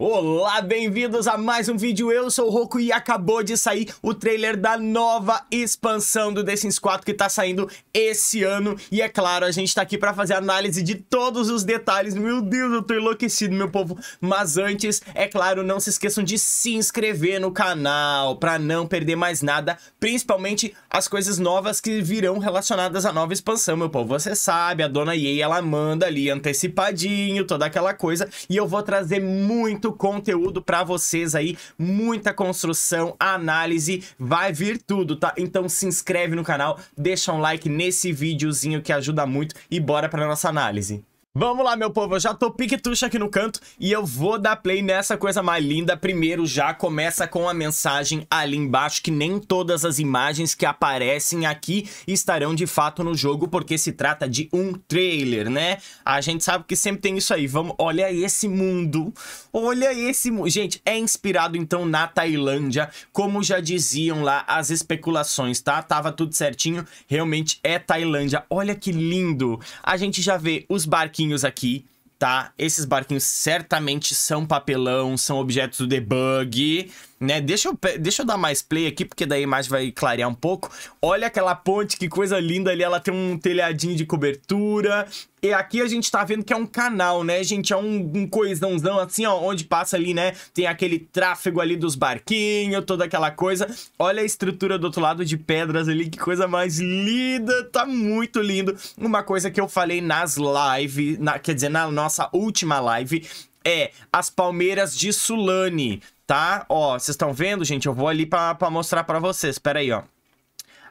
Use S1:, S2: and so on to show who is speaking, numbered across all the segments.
S1: Olá, bem-vindos a mais um vídeo, eu sou o Roku e acabou de sair o trailer da nova expansão do The Sims 4 que tá saindo esse ano e é claro, a gente tá aqui pra fazer análise de todos os detalhes, meu Deus, eu tô enlouquecido, meu povo, mas antes, é claro, não se esqueçam de se inscrever no canal pra não perder mais nada, principalmente as coisas novas que virão relacionadas à nova expansão, meu povo, você sabe, a dona Yei, ela manda ali antecipadinho, toda aquela coisa e eu vou trazer muito muito conteúdo para vocês aí, muita construção, análise, vai vir tudo, tá? Então se inscreve no canal, deixa um like nesse videozinho que ajuda muito e bora para nossa análise. Vamos lá, meu povo, eu já tô piquetucha aqui no canto e eu vou dar play nessa coisa mais linda. Primeiro já começa com a mensagem ali embaixo que nem todas as imagens que aparecem aqui estarão de fato no jogo, porque se trata de um trailer, né? A gente sabe que sempre tem isso aí. Vamos, olha esse mundo. Olha esse mundo. Gente, é inspirado então na Tailândia, como já diziam lá as especulações, tá? Tava tudo certinho, realmente é Tailândia. Olha que lindo. A gente já vê os barcos barquinhos aqui, tá? Esses barquinhos certamente são papelão, são objetos do debug né? Deixa eu, deixa eu dar mais play aqui, porque daí a imagem vai clarear um pouco. Olha aquela ponte, que coisa linda ali. Ela tem um telhadinho de cobertura. E aqui a gente tá vendo que é um canal, né, gente? É um, um coisãozão assim, ó, onde passa ali, né? Tem aquele tráfego ali dos barquinhos, toda aquela coisa. Olha a estrutura do outro lado de pedras ali, que coisa mais linda! Tá muito lindo. Uma coisa que eu falei nas lives, na, quer dizer, na nossa última live, é as palmeiras de Sulane tá? Ó, vocês estão vendo, gente? Eu vou ali pra, pra mostrar pra vocês. Pera aí, ó.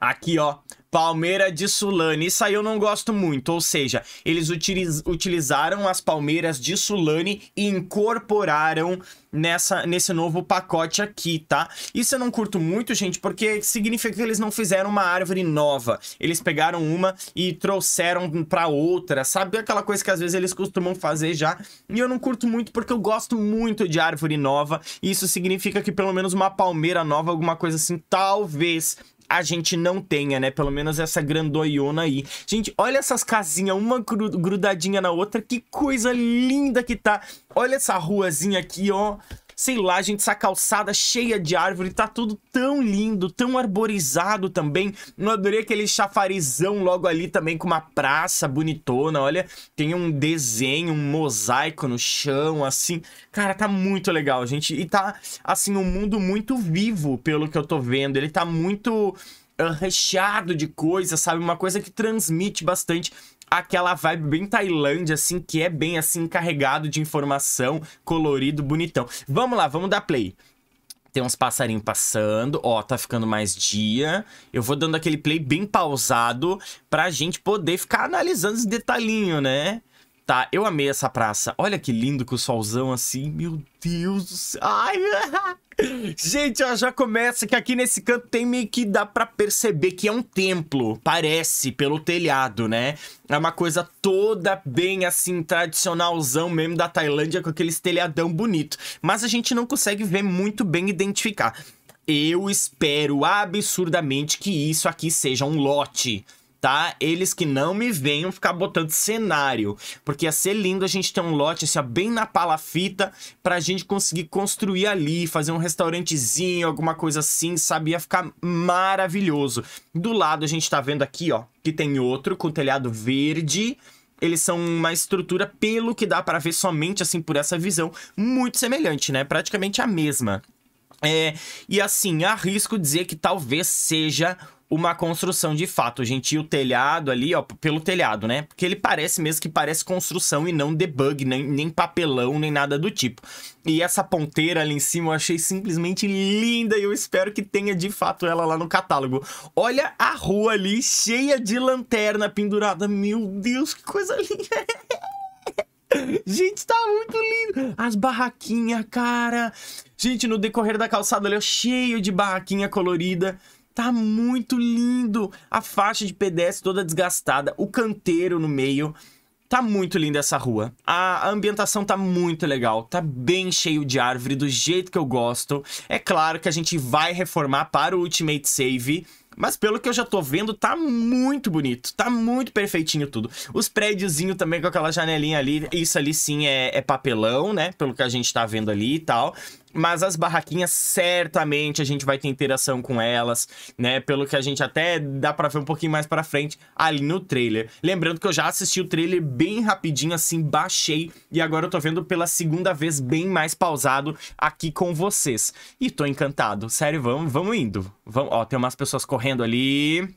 S1: Aqui, ó. Palmeira de Sulani. Isso aí eu não gosto muito, ou seja, eles utiliz utilizaram as palmeiras de Sulani e incorporaram nessa, nesse novo pacote aqui, tá? Isso eu não curto muito, gente, porque significa que eles não fizeram uma árvore nova. Eles pegaram uma e trouxeram pra outra, sabe? Aquela coisa que às vezes eles costumam fazer já. E eu não curto muito porque eu gosto muito de árvore nova. E isso significa que pelo menos uma palmeira nova, alguma coisa assim, talvez a gente não tenha, né? Pelo menos essa grandoiona aí. Gente, olha essas casinhas, uma grudadinha na outra. Que coisa linda que tá. Olha essa ruazinha aqui, ó sei lá, gente, essa calçada cheia de árvore, tá tudo tão lindo, tão arborizado também. Eu adorei aquele chafarizão logo ali também com uma praça bonitona, olha, tem um desenho, um mosaico no chão, assim. Cara, tá muito legal, gente, e tá, assim, um mundo muito vivo, pelo que eu tô vendo, ele tá muito ah, recheado de coisa, sabe? Uma coisa que transmite bastante aquela vibe bem Tailândia, assim, que é bem, assim, carregado de informação, colorido, bonitão. Vamos lá, vamos dar play. Tem uns passarinhos passando, ó, tá ficando mais dia. Eu vou dando aquele play bem pausado pra gente poder ficar analisando os detalhinho né? Tá, eu amei essa praça. Olha que lindo com o solzão assim. Meu Deus do céu. Ai, gente, ó, já começa que aqui nesse canto tem meio que dá pra perceber que é um templo. Parece, pelo telhado, né? É uma coisa toda bem, assim, tradicionalzão mesmo da Tailândia, com aqueles telhadão bonito. Mas a gente não consegue ver muito bem identificar. Eu espero absurdamente que isso aqui seja um lote tá? Eles que não me venham ficar botando cenário, porque ia ser lindo a gente ter um lote assim, ó, bem na palafita pra gente conseguir construir ali, fazer um restaurantezinho, alguma coisa assim, sabe? Ia ficar maravilhoso. Do lado a gente tá vendo aqui, ó, que tem outro com telhado verde, eles são uma estrutura, pelo que dá para ver somente assim por essa visão, muito semelhante, né? Praticamente a mesma. É, e assim, arrisco dizer que talvez seja uma construção de fato, gente. o telhado ali, ó, pelo telhado, né? Porque ele parece mesmo que parece construção e não debug, nem, nem papelão, nem nada do tipo. E essa ponteira ali em cima eu achei simplesmente linda e eu espero que tenha de fato ela lá no catálogo. Olha a rua ali cheia de lanterna pendurada. Meu Deus, que coisa linda! Gente, tá muito lindo. As barraquinhas, cara. Gente, no decorrer da calçada ali, ó, cheio de barraquinha colorida. Tá muito lindo. A faixa de pedestre toda desgastada, o canteiro no meio. Tá muito linda essa rua. A, ambientação tá muito legal. Tá bem cheio de árvore, do jeito que eu gosto. É claro que a gente vai reformar para o Ultimate Save. Mas pelo que eu já tô vendo, tá muito bonito. Tá muito perfeitinho tudo. Os prédiozinhos também com aquela janelinha ali. Isso ali sim é, é papelão, né? Pelo que a gente tá vendo ali e tal. Mas as barraquinhas, certamente a gente vai ter interação com elas, né? Pelo que a gente até dá pra ver um pouquinho mais pra frente ali no trailer. Lembrando que eu já assisti o trailer bem rapidinho, assim, baixei. E agora eu tô vendo pela segunda vez bem mais pausado aqui com vocês. E tô encantado. Sério, vamos, vamos indo. Vamos, ó, tem umas pessoas correndo ali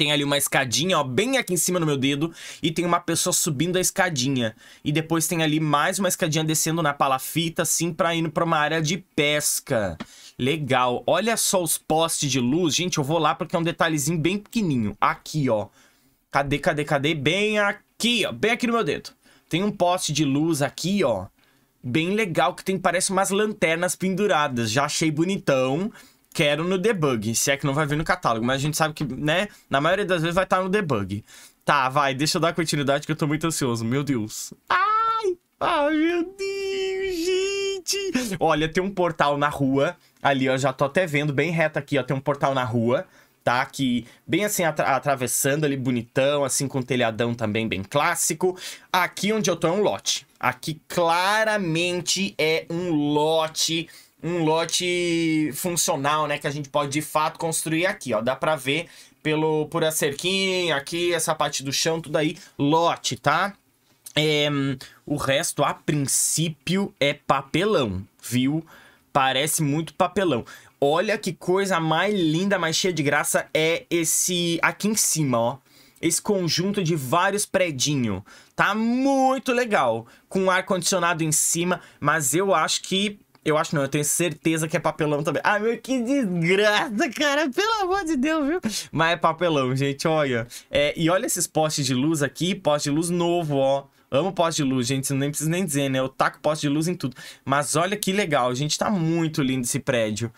S1: tem ali uma escadinha, ó, bem aqui em cima no meu dedo, e tem uma pessoa subindo a escadinha. E depois tem ali mais uma escadinha descendo na palafita, assim, pra ir pra uma área de pesca. Legal. Olha só os postes de luz. Gente, eu vou lá porque é um detalhezinho bem pequenininho. Aqui, ó. Cadê, cadê, cadê? Bem aqui, ó. Bem aqui no meu dedo. Tem um poste de luz aqui, ó. Bem legal, que tem, parece umas lanternas penduradas. Já achei bonitão quero no debug, se é que não vai vir no catálogo, mas a gente sabe que, né, na maioria das vezes vai estar tá no debug. Tá, vai, deixa eu dar continuidade que eu tô muito ansioso, meu Deus. Ai, ai meu Deus, gente. Olha, tem um portal na rua, ali, ó, já tô até vendo, bem reto aqui, ó, tem um portal na rua, tá? Que bem assim, atra atravessando ali, bonitão, assim, com um telhadão também bem clássico. Aqui onde eu tô é um lote. Aqui claramente é um lote um lote funcional, né? Que a gente pode de fato construir aqui, ó. Dá pra ver pelo, por a cerquinha aqui, essa parte do chão, tudo aí. Lote, tá? É, o resto, a princípio, é papelão, viu? Parece muito papelão. Olha que coisa mais linda, mais cheia de graça é esse aqui em cima, ó esse conjunto de vários predinho. Tá muito legal, com ar condicionado em cima, mas eu acho que eu acho não, eu tenho certeza que é papelão também. Ah, meu, que desgraça, cara. Pelo amor de Deus, viu? Mas é papelão, gente, olha. É, e olha esses postes de luz aqui, poste de luz novo, ó. Amo poste de luz, gente, nem precisa nem dizer, né? Eu taco poste de luz em tudo. Mas olha que legal, gente, tá muito lindo esse prédio.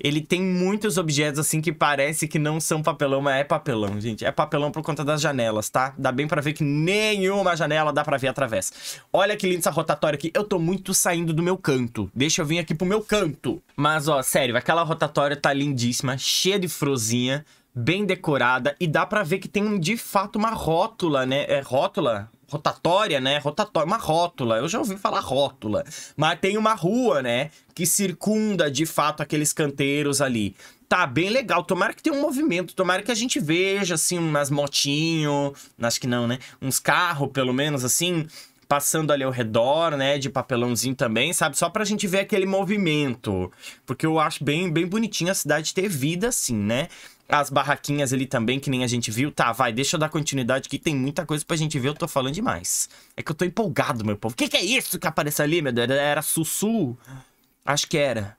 S1: Ele tem muitos objetos, assim, que parece que não são papelão, mas é papelão, gente. É papelão por conta das janelas, tá? Dá bem pra ver que nenhuma janela dá pra ver através. Olha que lindo essa rotatória aqui. Eu tô muito saindo do meu canto. Deixa eu vir aqui pro meu canto. Mas, ó, sério, aquela rotatória tá lindíssima, cheia de frozinha bem decorada e dá para ver que tem de fato uma rótula, né? É rótula? rotatória, né? Rotatória, uma rótula. Eu já ouvi falar rótula, mas tem uma rua, né, que circunda de fato aqueles canteiros ali. Tá bem legal. Tomara que tenha um movimento, tomara que a gente veja assim umas motinho, acho que não, né? Uns carros, pelo menos assim, passando ali ao redor, né, de papelãozinho também, sabe? Só pra gente ver aquele movimento, porque eu acho bem bem bonitinho a cidade ter vida assim, né? as barraquinhas ali também, que nem a gente viu. Tá, vai, deixa eu dar continuidade que tem muita coisa pra gente ver, eu tô falando demais. É que eu tô empolgado, meu povo. O que, que é isso que apareceu ali, meu Deus? Era Sussu? Acho que era.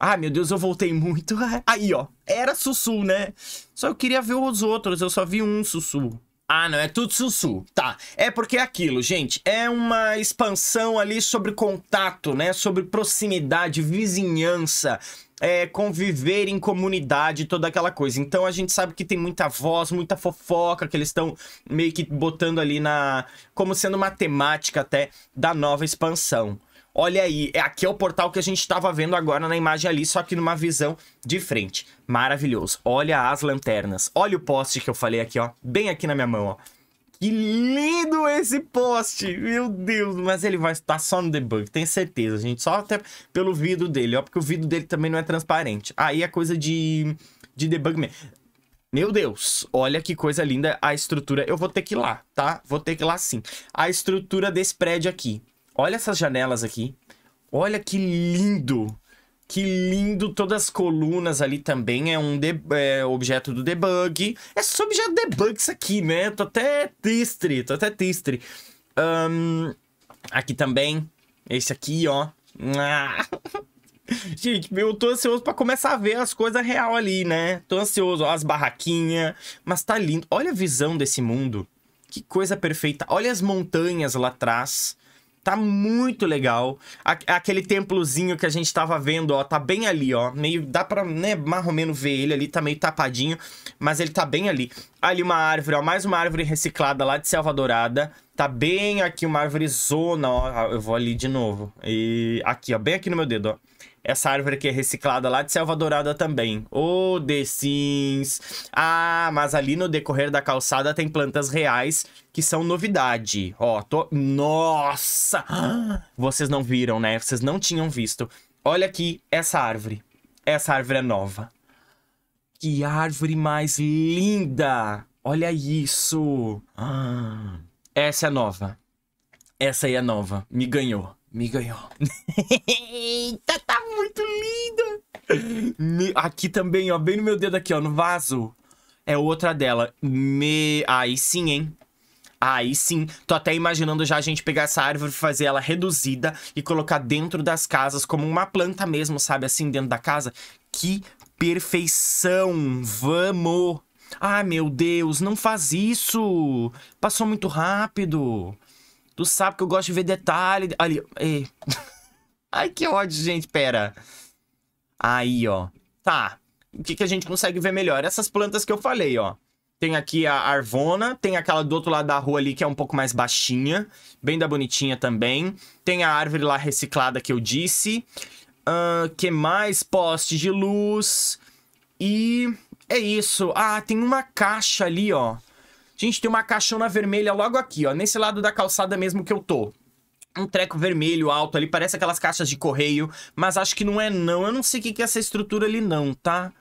S1: Ah, meu Deus, eu voltei muito. Aí, ó. Era Sussu, né? Só eu queria ver os outros, eu só vi um Sussu. Ah, não, é tudo sussu. Tá, é porque é aquilo, gente. É uma expansão ali sobre contato, né? Sobre proximidade, vizinhança é, conviver em comunidade, toda aquela coisa. Então a gente sabe que tem muita voz, muita fofoca que eles estão meio que botando ali na. como sendo uma temática até da nova expansão. Olha aí, é, aqui é o portal que a gente estava vendo agora na imagem ali, só que numa visão de frente. Maravilhoso. Olha as lanternas. Olha o poste que eu falei aqui, ó. Bem aqui na minha mão, ó. Que lindo esse poste! Meu Deus, mas ele vai estar só no debug, tenho certeza, gente. Só até pelo vidro dele, ó, porque o vidro dele também não é transparente. Aí é coisa de, de debug mesmo. Meu Deus, olha que coisa linda a estrutura. Eu vou ter que ir lá, tá? Vou ter que ir lá sim. A estrutura desse prédio aqui. Olha essas janelas aqui. Olha que lindo! Que lindo, todas as colunas ali também é um é objeto do debug. É só objeto debug isso aqui, né? Tô até triste, tô até triste. Um, aqui também, esse aqui, ó. Ah. Gente, eu tô ansioso pra começar a ver as coisas real ali, né? Tô ansioso, ó, as barraquinhas. Mas tá lindo. Olha a visão desse mundo. Que coisa perfeita. Olha as montanhas lá atrás. Tá muito legal. Aquele templozinho que a gente tava vendo, ó, tá bem ali, ó. Meio, dá pra, né, marromeno ver ele ali, tá meio tapadinho, mas ele tá bem ali. Ali uma árvore, ó, mais uma árvore reciclada lá de Selva Dourada. Tá bem aqui, uma árvore zona, ó. Ah, eu vou ali de novo. E aqui, ó, bem aqui no meu dedo, ó. Essa árvore que é reciclada lá de Selva Dourada também. Ô, oh, The Sims. Ah, mas ali no decorrer da calçada tem plantas reais que são novidade. Ó, oh, tô... Nossa! Vocês não viram, né? Vocês não tinham visto. Olha aqui essa árvore. Essa árvore é nova. Que árvore mais linda! Olha isso! Ah, essa é nova. Essa aí é nova. Me ganhou me ganhou. Eita, tá muito lindo! Aqui também, ó, bem no meu dedo aqui, ó, no vaso. É outra dela. Me... Aí sim, hein? Aí sim, tô até imaginando já a gente pegar essa árvore, fazer ela reduzida e colocar dentro das casas, como uma planta mesmo, sabe? Assim, dentro da casa. Que perfeição! Vamos! Ah, meu Deus, não faz isso! Passou muito rápido! Tu sabe que eu gosto de ver detalhe. Ali. Ei. É. Ai, que ódio, gente. Pera. Aí, ó. Tá. O que, que a gente consegue ver melhor? Essas plantas que eu falei, ó. Tem aqui a Arvona, tem aquela do outro lado da rua ali que é um pouco mais baixinha, bem da bonitinha também. Tem a árvore lá reciclada que eu disse. Uh, que mais? Postes de luz. E é isso. Ah, tem uma caixa ali, ó. Gente, tem uma caixona vermelha logo aqui, ó. Nesse lado da calçada mesmo que eu tô um treco vermelho alto ali, parece aquelas caixas de correio, mas acho que não é não. Eu não sei o que é essa estrutura ali não, tá?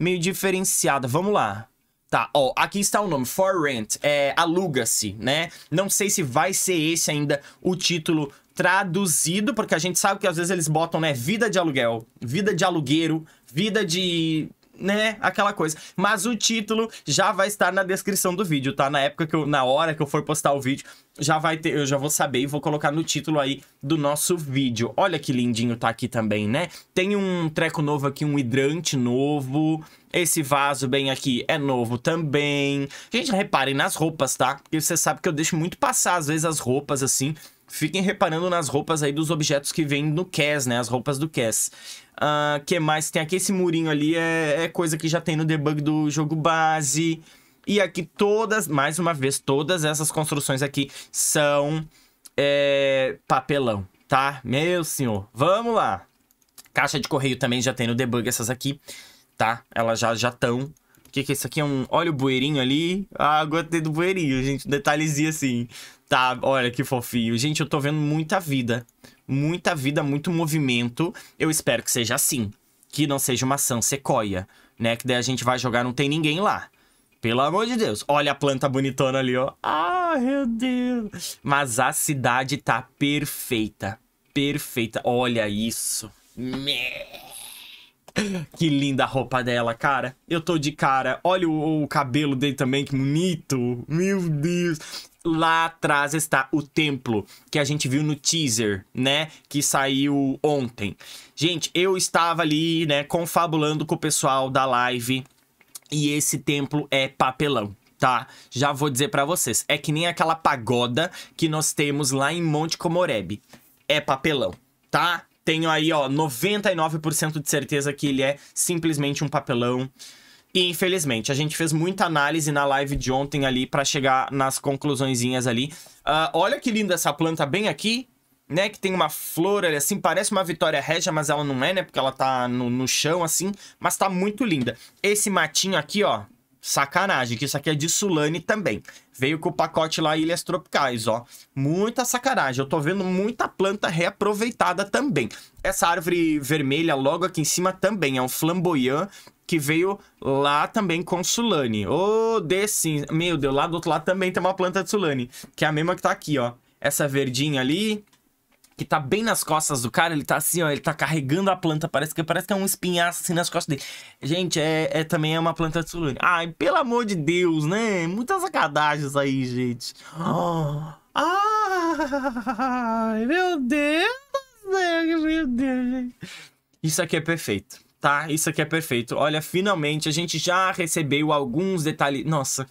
S1: Meio diferenciada. Vamos lá. Tá, ó, aqui está o nome, For Rent, é, aluga-se, né? Não sei se vai ser esse ainda o título traduzido, porque a gente sabe que às vezes eles botam, né, vida de aluguel, vida de alugueiro, vida de né, aquela coisa. Mas o título já vai estar na descrição do vídeo, tá? Na época que eu, na hora que eu for postar o vídeo, já vai ter, eu já vou saber e vou colocar no título aí do nosso vídeo. Olha que lindinho tá aqui também, né? Tem um treco novo aqui, um hidrante novo. Esse vaso bem aqui é novo também. Gente, reparem nas roupas, tá? Porque você sabe que eu deixo muito passar, às vezes, as roupas assim. Fiquem reparando nas roupas aí dos objetos que vêm no CAS, né? As roupas do CAS. Uh, que é mais tem aqui? Esse murinho ali é, é coisa que já tem no debug do jogo base. E aqui todas, mais uma vez, todas essas construções aqui são é, papelão, tá? Meu senhor, vamos lá. Caixa de correio também já tem no debug essas aqui, tá? Elas já estão. O que que é isso aqui? É um... Olha o bueirinho ali. a ah, água tem do bueirinho, gente. Um detalhezinho assim. Tá, olha que fofinho. Gente, eu tô vendo muita vida muita vida, muito movimento. Eu espero que seja assim. Que não seja uma Sam Sequoia, né? Que daí a gente vai jogar, não tem ninguém lá. Pelo amor de Deus. Olha a planta bonitona ali, ó. Ah, meu Deus. Mas a cidade tá perfeita. Perfeita. Olha isso. Que linda a roupa dela, cara. Eu tô de cara. Olha o, o cabelo dele também, que bonito. Meu Deus lá atrás está o templo que a gente viu no teaser, né, que saiu ontem. Gente, eu estava ali, né, confabulando com o pessoal da live e esse templo é papelão tá? Já vou dizer para vocês, é que nem aquela pagoda que nós temos lá em Monte Comoreb. É papelão, tá? Tenho aí, ó, 99% de certeza que ele é simplesmente um papelão. E infelizmente, a gente fez muita análise na live de ontem ali para chegar nas conclusõezinhas ali. Uh, olha que linda essa planta bem aqui, né? Que tem uma flor, assim, parece uma Vitória Regia, mas ela não é, né? Porque ela tá no, no chão, assim, mas tá muito linda. Esse matinho aqui, ó, sacanagem, que isso aqui é de Sulane também. Veio com o pacote lá Ilhas Tropicais, ó. Muita sacanagem, eu tô vendo muita planta reaproveitada também. Essa árvore vermelha logo aqui em cima também é um flamboyant que veio lá também com Sulani. Ô, oh, desse Meu Deus, lá do outro lado também tem uma planta de Sulani, que é a mesma que tá aqui, ó. Essa verdinha ali, que tá bem nas costas do cara, ele tá assim, ó, ele tá carregando a planta, parece que parece que é um espinhaço assim nas costas dele. Gente, é, é também é uma planta de sulane. Ai, pelo amor de Deus, né? Muitas sacadagens aí, gente. Oh. Ai, meu Deus do céu, meu Deus, gente. Isso aqui é perfeito. Tá, isso aqui é perfeito. Olha, finalmente a gente já recebeu alguns detalhes. Nossa,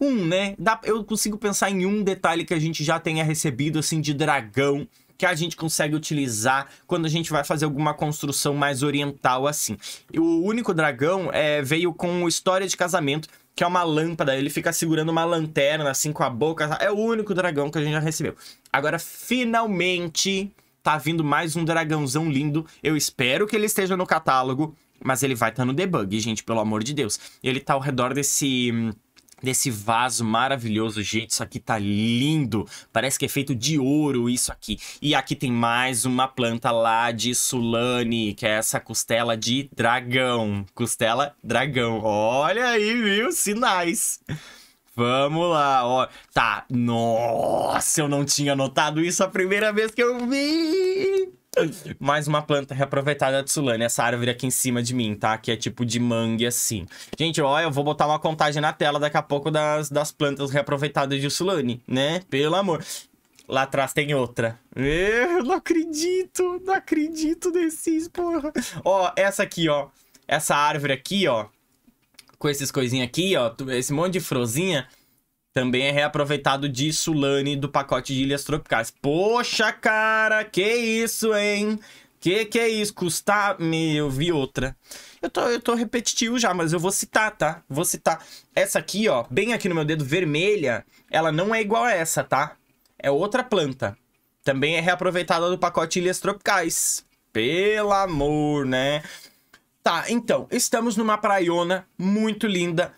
S1: um, né? Dá... Eu consigo pensar em um detalhe que a gente já tenha recebido, assim, de dragão que a gente consegue utilizar quando a gente vai fazer alguma construção mais oriental assim. O único dragão é, veio com história de casamento, que é uma lâmpada, ele fica segurando uma lanterna assim com a boca. É o único dragão que a gente já recebeu. Agora, finalmente, tá vindo mais um dragãozão lindo. Eu espero que ele esteja no catálogo, mas ele vai estar tá no debug, gente, pelo amor de Deus. Ele tá ao redor desse desse vaso maravilhoso, gente, isso aqui tá lindo, parece que é feito de ouro isso aqui. E aqui tem mais uma planta lá de Sulani, que é essa costela de dragão, costela dragão, olha aí, viu, sinais. Vamos lá, ó. Tá. Nossa, eu não tinha notado isso a primeira vez que eu vi. Mais uma planta reaproveitada de Sulane, essa árvore aqui em cima de mim, tá? Que é tipo de mangue assim. Gente, ó, eu vou botar uma contagem na tela daqui a pouco das, das plantas reaproveitadas de Sulane, né? Pelo amor. Lá atrás tem outra. Eu não acredito, não acredito nesses, porra. Ó, essa aqui, ó. Essa árvore aqui, ó com esses coisinhas aqui, ó, esse monte de frozinha, também é reaproveitado de Sulane do pacote de Ilhas Tropicais. Poxa, cara, que isso, hein? Que que é isso? Custar... Meu, vi outra. Eu tô, eu tô repetitivo já, mas eu vou citar, tá? Vou citar. Essa aqui, ó, bem aqui no meu dedo, vermelha, ela não é igual a essa, tá? É outra planta. Também é reaproveitada do pacote Ilhas Tropicais. Pelo amor, né? Tá, então, estamos numa praiona muito linda,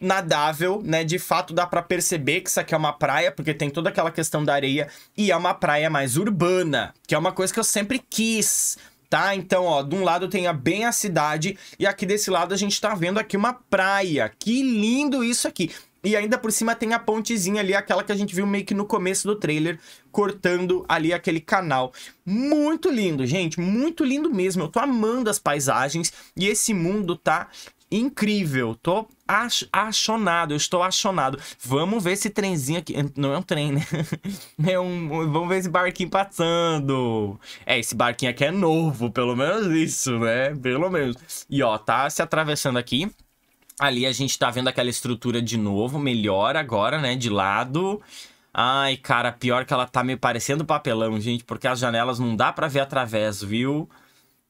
S1: nadável, né? De fato dá para perceber que isso aqui é uma praia, porque tem toda aquela questão da areia e é uma praia mais urbana, que é uma coisa que eu sempre quis. Tá? Então, ó, de um lado tem a, bem a cidade e aqui desse lado a gente tá vendo aqui uma praia. Que lindo isso aqui. E ainda por cima tem a pontezinha ali, aquela que a gente viu meio que no começo do trailer, cortando ali aquele canal. Muito lindo, gente, muito lindo mesmo. Eu tô amando as paisagens e esse mundo tá incrível. Tô achonado, eu estou achonado. Vamos ver esse trenzinho aqui. Não é um trem, né? É um... Vamos ver esse barquinho passando. É, esse barquinho aqui é novo, pelo menos isso, né? Pelo menos. E ó, tá se atravessando aqui. Ali a gente tá vendo aquela estrutura de novo, melhor agora, né? De lado. Ai, cara, pior que ela tá me parecendo papelão, gente, porque as janelas não dá pra ver através, viu?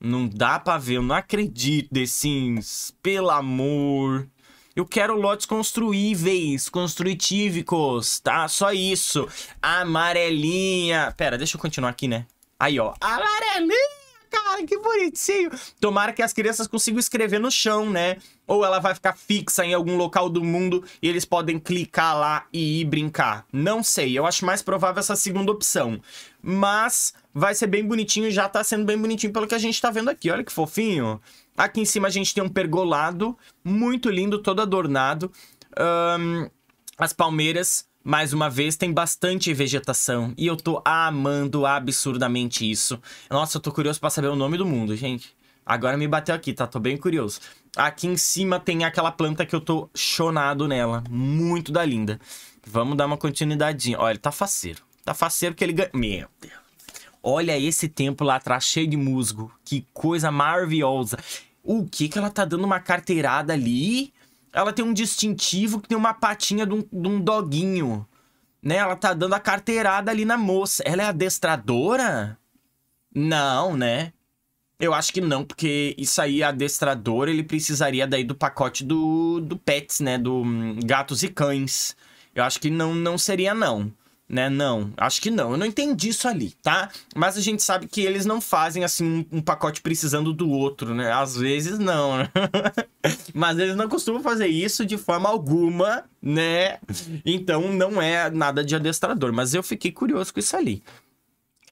S1: Não dá pra ver, eu não acredito, The Sims. Pelo amor. Eu quero lotes construíveis, construtivicos, tá? Só isso. Amarelinha. Pera, deixa eu continuar aqui, né? Aí, ó. Amarelinha! cara, que bonitinho. Tomara que as crianças consigam escrever no chão, né? Ou ela vai ficar fixa em algum local do mundo e eles podem clicar lá e ir brincar. Não sei, eu acho mais provável essa segunda opção. Mas vai ser bem bonitinho, já tá sendo bem bonitinho pelo que a gente tá vendo aqui. Olha que fofinho. Aqui em cima a gente tem um pergolado, muito lindo, todo adornado. Um, as palmeiras mais uma vez, tem bastante vegetação. E eu tô amando absurdamente isso. Nossa, eu tô curioso pra saber o nome do mundo, gente. Agora me bateu aqui, tá? Tô bem curioso. Aqui em cima tem aquela planta que eu tô chonado nela. Muito da linda. Vamos dar uma continuidadinha. Olha, tá faceiro. Tá faceiro que ele ganha... Meu Deus. Olha esse templo lá atrás, cheio de musgo. Que coisa maravilhosa. O que que ela tá dando uma carteirada ali? ela tem um distintivo que tem uma patinha de um, de um doguinho. Né? Ela tá dando a carteirada ali na moça. Ela é adestradora? Não, né? Eu acho que não, porque isso aí, adestrador, ele precisaria daí do pacote do, do Pets, né? Do hum, Gatos e Cães. Eu acho que não, não seria, não né? Não, acho que não. Eu não entendi isso ali, tá? Mas a gente sabe que eles não fazem assim um, pacote precisando do outro, né? Às vezes não. Né? Mas eles não costumam fazer isso de forma alguma, né? Então não é nada de adestrador, mas eu fiquei curioso com isso ali.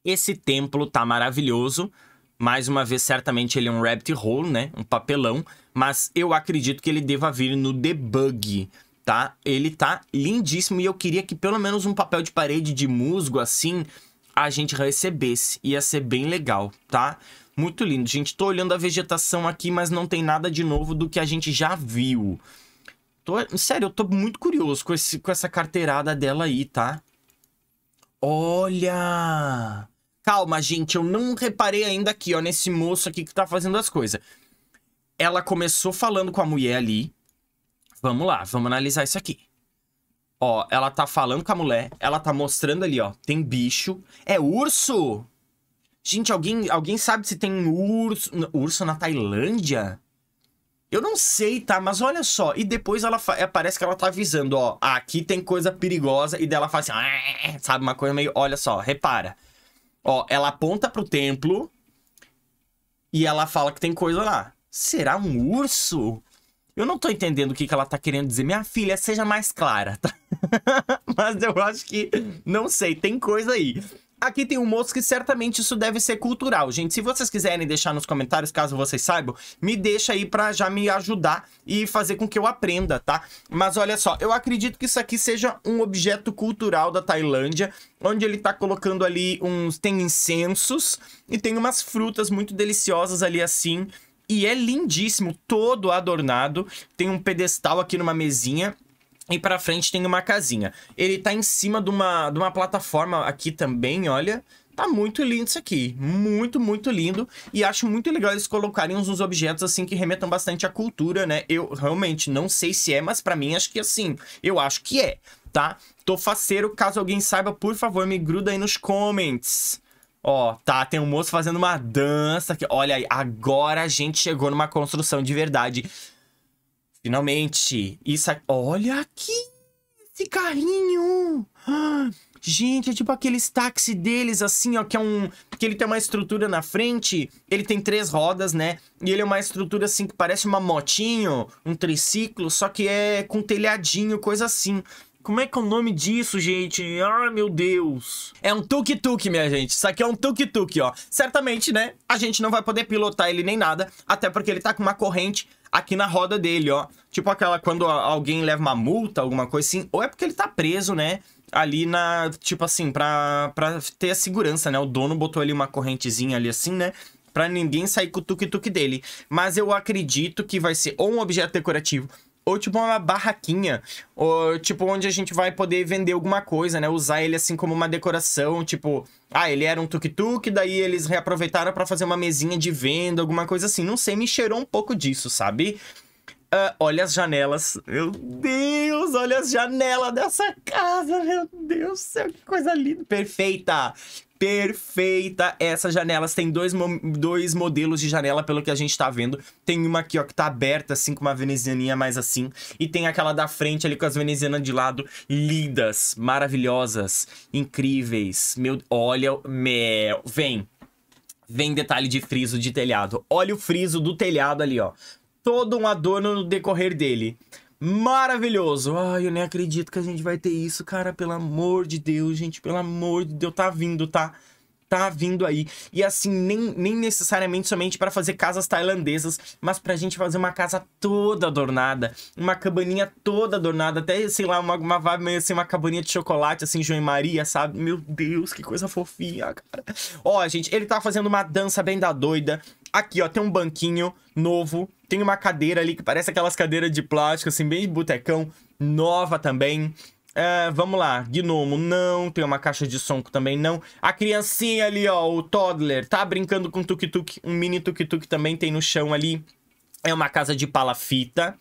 S1: Esse templo tá maravilhoso. Mais uma vez, certamente ele é um rabbit hole, né? Um papelão. Mas eu acredito que ele deva vir no debug, tá? Ele tá lindíssimo e eu queria que pelo menos um papel de parede de musgo assim a gente recebesse. Ia ser bem legal, tá? Muito lindo, gente. Tô olhando a vegetação aqui, mas não tem nada de novo do que a gente já viu. Tô... Sério, eu tô muito curioso com, esse... com essa carteirada dela aí, tá? Olha! Calma, gente, eu não reparei ainda aqui, ó, nesse moço aqui que tá fazendo as coisas. Ela começou falando com a mulher ali, Vamos lá, vamos analisar isso aqui. Ó, ela tá falando com a mulher, ela tá mostrando ali, ó, tem bicho. É urso! Gente, alguém, alguém sabe se tem urso, urso na Tailândia? Eu não sei, tá? Mas olha só. E depois ela é, parece que ela tá avisando, ó. aqui tem coisa perigosa. E dela faz assim, ah", sabe? Uma coisa meio. Olha só, repara. Ó, ela aponta pro templo. E ela fala que tem coisa lá. Será um urso? Eu não tô entendendo o que, que ela tá querendo dizer. Minha filha, seja mais clara, tá? Mas eu acho que, não sei, tem coisa aí. Aqui tem um moço que certamente isso deve ser cultural, gente. Se vocês quiserem deixar nos comentários, caso vocês saibam, me deixa aí pra já me ajudar e fazer com que eu aprenda, tá? Mas olha só, eu acredito que isso aqui seja um objeto cultural da Tailândia, onde ele tá colocando ali uns... tem incensos e tem umas frutas muito deliciosas ali assim, e é lindíssimo, todo adornado. Tem um pedestal aqui numa mesinha. E pra frente tem uma casinha. Ele tá em cima de uma, de uma plataforma aqui também, olha. Tá muito lindo isso aqui. Muito, muito lindo. E acho muito legal eles colocarem uns, uns objetos assim que remetam bastante à cultura, né? Eu realmente não sei se é, mas para mim acho que assim. Eu acho que é, tá? Tô faceiro, caso alguém saiba, por favor, me gruda aí nos comments. Ó, tá, tem um moço fazendo uma dança aqui. Olha aí, agora a gente chegou numa construção de verdade. Finalmente. Isso aqui... Olha aqui esse carrinho. Ah, gente, é tipo aqueles táxi deles, assim, ó, que é um... Que ele tem uma estrutura na frente, ele tem três rodas, né? E ele é uma estrutura, assim, que parece uma motinho, um triciclo, só que é com telhadinho, coisa assim. Como é que é o nome disso, gente? Ah, meu Deus. É um tuk-tuk, minha gente. Isso aqui é um tuk-tuk, ó. Certamente, né, a gente não vai poder pilotar ele nem nada, até porque ele tá com uma corrente aqui na roda dele, ó. Tipo aquela quando alguém leva uma multa, alguma coisa assim. Ou é porque ele tá preso, né? ali na. Tipo assim, pra, pra ter a segurança, né? O dono botou ali uma correntezinha ali assim, né? Pra ninguém sair com o tuk-tuk dele. Mas eu acredito que vai ser ou um objeto decorativo ou tipo uma barraquinha, ou tipo onde a gente vai poder vender alguma coisa, né? Usar ele assim como uma decoração, tipo, ah, ele era um tuk-tuk, daí eles reaproveitaram para fazer uma mesinha de venda, alguma coisa assim. Não sei, me cheirou um pouco disso, sabe? Uh, olha as janelas. Meu Deus, olha as janelas dessa casa. Meu Deus, que coisa linda. Perfeita perfeita essas janelas. Tem dois, mo dois modelos de janela, pelo que a gente tá vendo. Tem uma aqui, ó, que tá aberta, assim, com uma venezianinha mais assim. E tem aquela da frente ali com as venezianas de lado. Lidas, maravilhosas, incríveis. Meu, olha, meu, vem. Vem detalhe de friso de telhado. Olha o friso do telhado ali, ó. Todo um adorno no decorrer dele maravilhoso. Ai, eu nem acredito que a gente vai ter isso, cara. Pelo amor de Deus, gente. Pelo amor de Deus, tá vindo, tá? Tá vindo aí. E assim, nem, nem necessariamente somente para fazer casas tailandesas, mas pra gente fazer uma casa toda adornada. Uma cabaninha toda adornada. Até, sei lá, uma, uma vibe meio assim, uma cabaninha de chocolate, assim, João e Maria, sabe? Meu Deus, que coisa fofinha, cara. Ó, gente, ele tá fazendo uma dança bem da doida. Aqui, ó, tem um banquinho novo tem uma cadeira ali que parece aquelas cadeiras de plástico, assim, bem de botecão. Nova também. É, vamos lá, gnomo não, tem uma caixa de som também não. A criancinha ali, ó, o toddler, tá brincando com tuk-tuk, um mini tuk-tuk também tem no chão ali. É uma casa de palafita.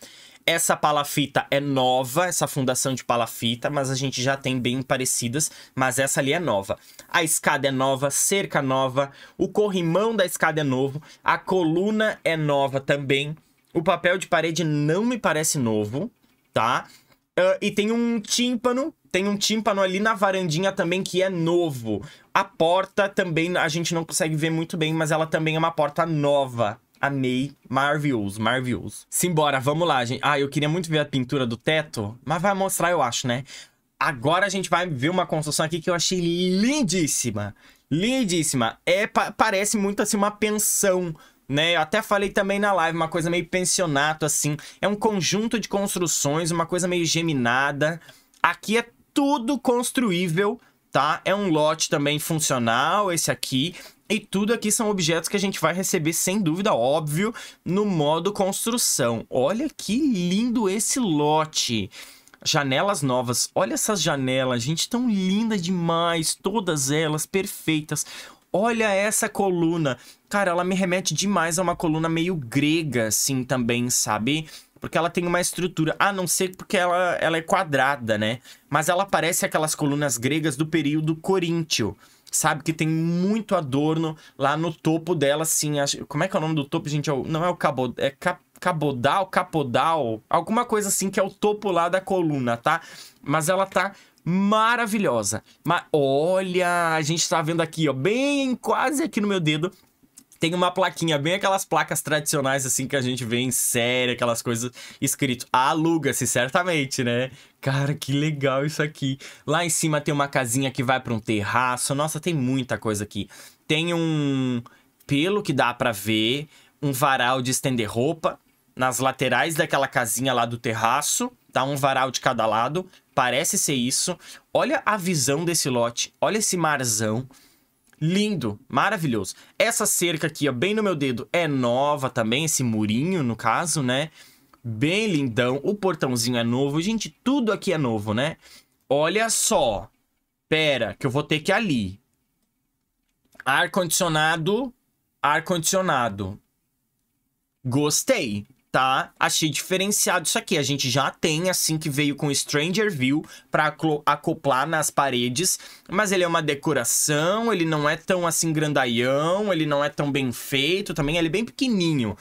S1: Essa palafita é nova, essa fundação de palafita, mas a gente já tem bem parecidas, mas essa ali é nova. A escada é nova, cerca nova, o corrimão da escada é novo, a coluna é nova também, o papel de parede não me parece novo, tá? Uh, e tem um tímpano, tem um tímpano ali na varandinha também que é novo. A porta também a gente não consegue ver muito bem, mas ela também é uma porta nova, amei. marvels marvels. Simbora, vamos lá, gente. Ah, eu queria muito ver a pintura do teto, mas vai mostrar, eu acho, né? Agora a gente vai ver uma construção aqui que eu achei lindíssima. Lindíssima. É, pa parece muito assim uma pensão, né? Eu até falei também na live, uma coisa meio pensionato, assim. É um conjunto de construções, uma coisa meio geminada. Aqui é tudo construível, tá? É um lote também funcional, esse aqui. E tudo aqui são objetos que a gente vai receber, sem dúvida, óbvio, no modo construção. Olha que lindo esse lote! janelas novas. Olha essas janelas, gente, tão linda demais, todas elas perfeitas. Olha essa coluna. Cara, ela me remete demais a uma coluna meio grega, assim, também, sabe? Porque ela tem uma estrutura, a não ser porque ela, ela é quadrada, né? Mas ela parece aquelas colunas gregas do período coríntio sabe que tem muito adorno lá no topo dela, assim. Acho... Como é que é o nome do topo, gente? É não é o cabo... É cap... cabodal, capodal, alguma coisa assim que é o topo lá da coluna, tá? Mas ela tá maravilhosa. Mas olha, a gente tá vendo aqui, ó, bem quase aqui no meu dedo, tem uma plaquinha, bem aquelas placas tradicionais assim que a gente vê em série, aquelas coisas escrito. Aluga-se, certamente, né? Cara, que legal isso aqui. Lá em cima tem uma casinha que vai para um terraço. Nossa, tem muita coisa aqui. Tem um pelo que dá para ver, um varal de estender roupa nas laterais daquela casinha lá do terraço, tá um varal de cada lado, parece ser isso. Olha a visão desse lote, olha esse marzão. Lindo, maravilhoso. Essa cerca aqui, ó, bem no meu dedo, é nova também, esse murinho, no caso, né? Bem lindão. O portãozinho é novo. Gente, tudo aqui é novo, né? Olha só. Pera, que eu vou ter que ir ali. Ar-condicionado, ar-condicionado. Gostei tá? Achei diferenciado isso aqui. A gente já tem, assim, que veio com Stranger View pra acoplar nas paredes. Mas ele é uma decoração, ele não é tão, assim, grandaião, ele não é tão bem feito também. Ele é bem pequenininho.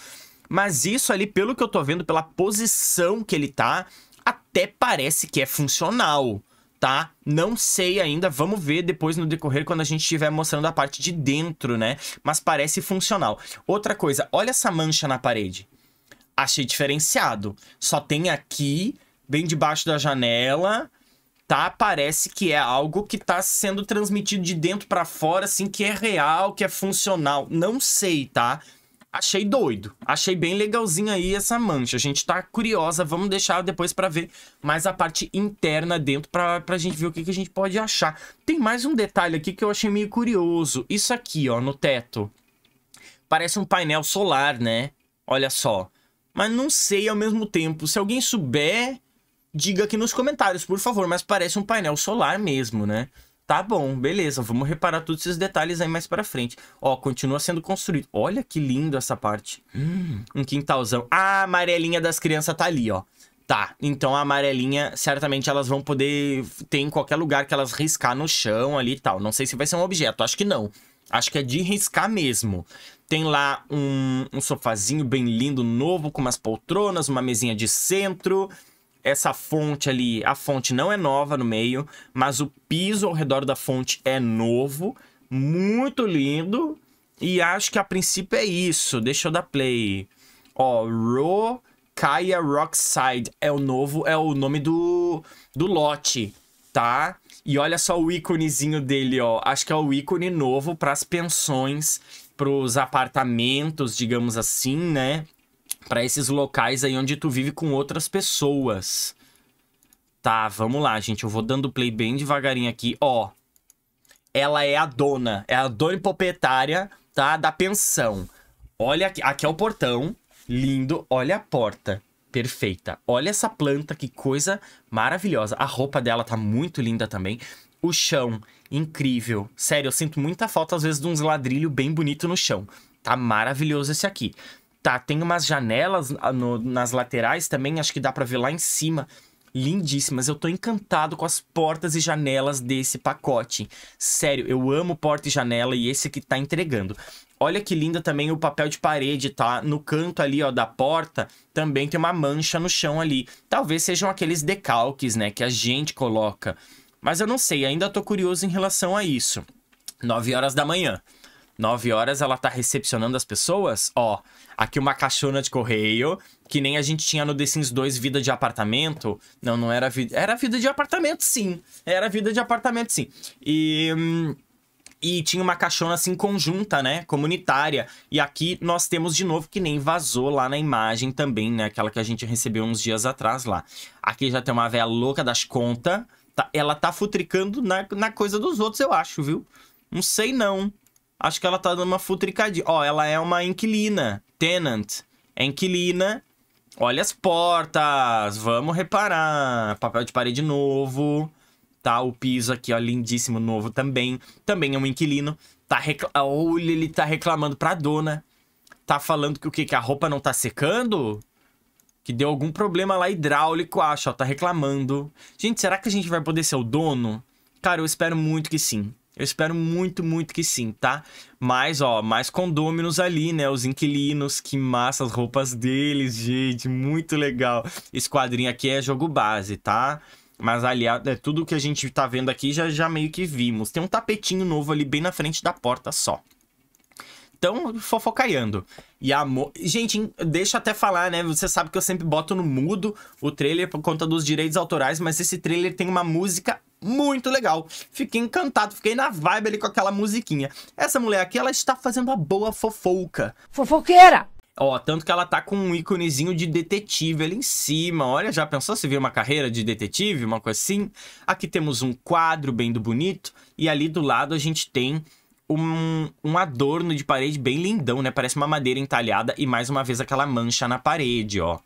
S1: Mas isso ali, pelo que eu tô vendo, pela posição que ele tá, até parece que é funcional tá? Não sei ainda, vamos ver depois no decorrer quando a gente estiver mostrando a parte de dentro, né? Mas parece funcional. Outra coisa, olha essa mancha na parede. Achei diferenciado. Só tem aqui, bem debaixo da janela, tá? Parece que é algo que tá sendo transmitido de dentro para fora, assim, que é real, que é funcional. Não sei, tá? Achei doido. Achei bem legalzinho aí essa mancha. A gente tá curiosa, vamos deixar depois para ver mais a parte interna dentro pra, pra gente ver o que, que a gente pode achar. Tem mais um detalhe aqui que eu achei meio curioso. Isso aqui, ó, no teto. Parece um painel solar, né? Olha só mas não sei ao mesmo tempo. Se alguém souber, diga aqui nos comentários, por favor. Mas parece um painel solar mesmo, né? Tá bom, beleza. Vamos reparar todos esses detalhes aí mais pra frente. Ó, continua sendo construído. Olha que lindo essa parte. Hum, um quintalzão. A amarelinha das crianças tá ali, ó. Tá, então a amarelinha, certamente elas vão poder ter em qualquer lugar que elas riscar no chão ali e tal. Não sei se vai ser um objeto, acho que não. Acho que é de riscar mesmo. Tem lá um, um sofazinho bem lindo, novo, com umas poltronas, uma mesinha de centro essa fonte ali, a fonte não é nova no meio, mas o piso ao redor da fonte é novo, muito lindo. E acho que a princípio é isso. Deixa eu dar play. Ó, Ro Kaya Rockside é o novo, é o nome do, do lote, tá? E olha só o íconezinho dele, ó. Acho que é o ícone novo para as pensões pros apartamentos, digamos assim, né? Para esses locais aí onde tu vive com outras pessoas. Tá, vamos lá, gente. Eu vou dando play bem devagarinho aqui. Ó, ela é a dona, é a dona e proprietária, tá? Da pensão. Olha aqui, aqui é o portão, lindo. Olha a porta, perfeita. Olha essa planta, que coisa maravilhosa. A roupa dela tá muito linda também o chão, incrível. Sério, eu sinto muita falta às vezes de uns ladrilho bem bonito no chão. Tá maravilhoso esse aqui. Tá, tem umas janelas ah, no, nas laterais também, acho que dá pra ver lá em cima. Lindíssimas, eu tô encantado com as portas e janelas desse pacote. Sério, eu amo porta e janela e esse aqui tá entregando. Olha que linda também o papel de parede, tá? No canto ali, ó, da porta, também tem uma mancha no chão ali. Talvez sejam aqueles decalques, né, que a gente coloca. Mas eu não sei, ainda tô curioso em relação a isso. 9 horas da manhã. 9 horas ela tá recepcionando as pessoas? Ó, aqui uma caixona de correio, que nem a gente tinha no The Sims 2 vida de apartamento. Não, não era vida. Era vida de apartamento, sim. Era vida de apartamento, sim. E. Hum, e tinha uma caixona assim conjunta, né, comunitária. E aqui nós temos de novo que nem vazou lá na imagem também, né, aquela que a gente recebeu uns dias atrás lá. Aqui já tem uma velha louca das contas Tá, ela tá futricando na, na coisa dos outros, eu acho, viu? Não sei não. Acho que ela tá dando uma futricadinha. Ó, ela é uma inquilina. Tenant. É inquilina. Olha as portas. Vamos reparar. Papel de parede novo. Tá, o piso aqui, ó, lindíssimo, novo também. Também é um inquilino. Tá reclamando... Olha, ele tá reclamando pra dona. Tá falando que o quê? Que a roupa não tá secando? que deu algum problema lá hidráulico, acho, ó, tá reclamando. Gente, será que a gente vai poder ser o dono? Cara, eu espero muito que sim. Eu espero muito, muito que sim, tá? Mas, ó, mais condôminos ali, né? Os inquilinos, que massa as roupas deles, gente, muito legal. Esse quadrinho aqui é jogo base, tá? Mas, aliás, é tudo que a gente tá vendo aqui já, já meio que vimos. Tem um tapetinho novo ali bem na frente da porta só tão fofocaiando. E a Mo... Gente, deixa até falar, né? Você sabe que eu sempre boto no mudo o trailer por conta dos direitos autorais, mas esse trailer tem uma música muito legal. Fiquei encantado, fiquei na vibe ali com aquela musiquinha. Essa mulher aqui, ela está fazendo uma boa fofoca Fofoqueira! Ó, tanto que ela tá com um íconezinho de detetive ali em cima. Olha, já pensou se vir uma carreira de detetive, uma coisa assim? Aqui temos um quadro bem do bonito e ali do lado a gente tem um, um adorno de parede bem lindão, né? Parece uma madeira entalhada e mais uma vez aquela mancha na parede, ó.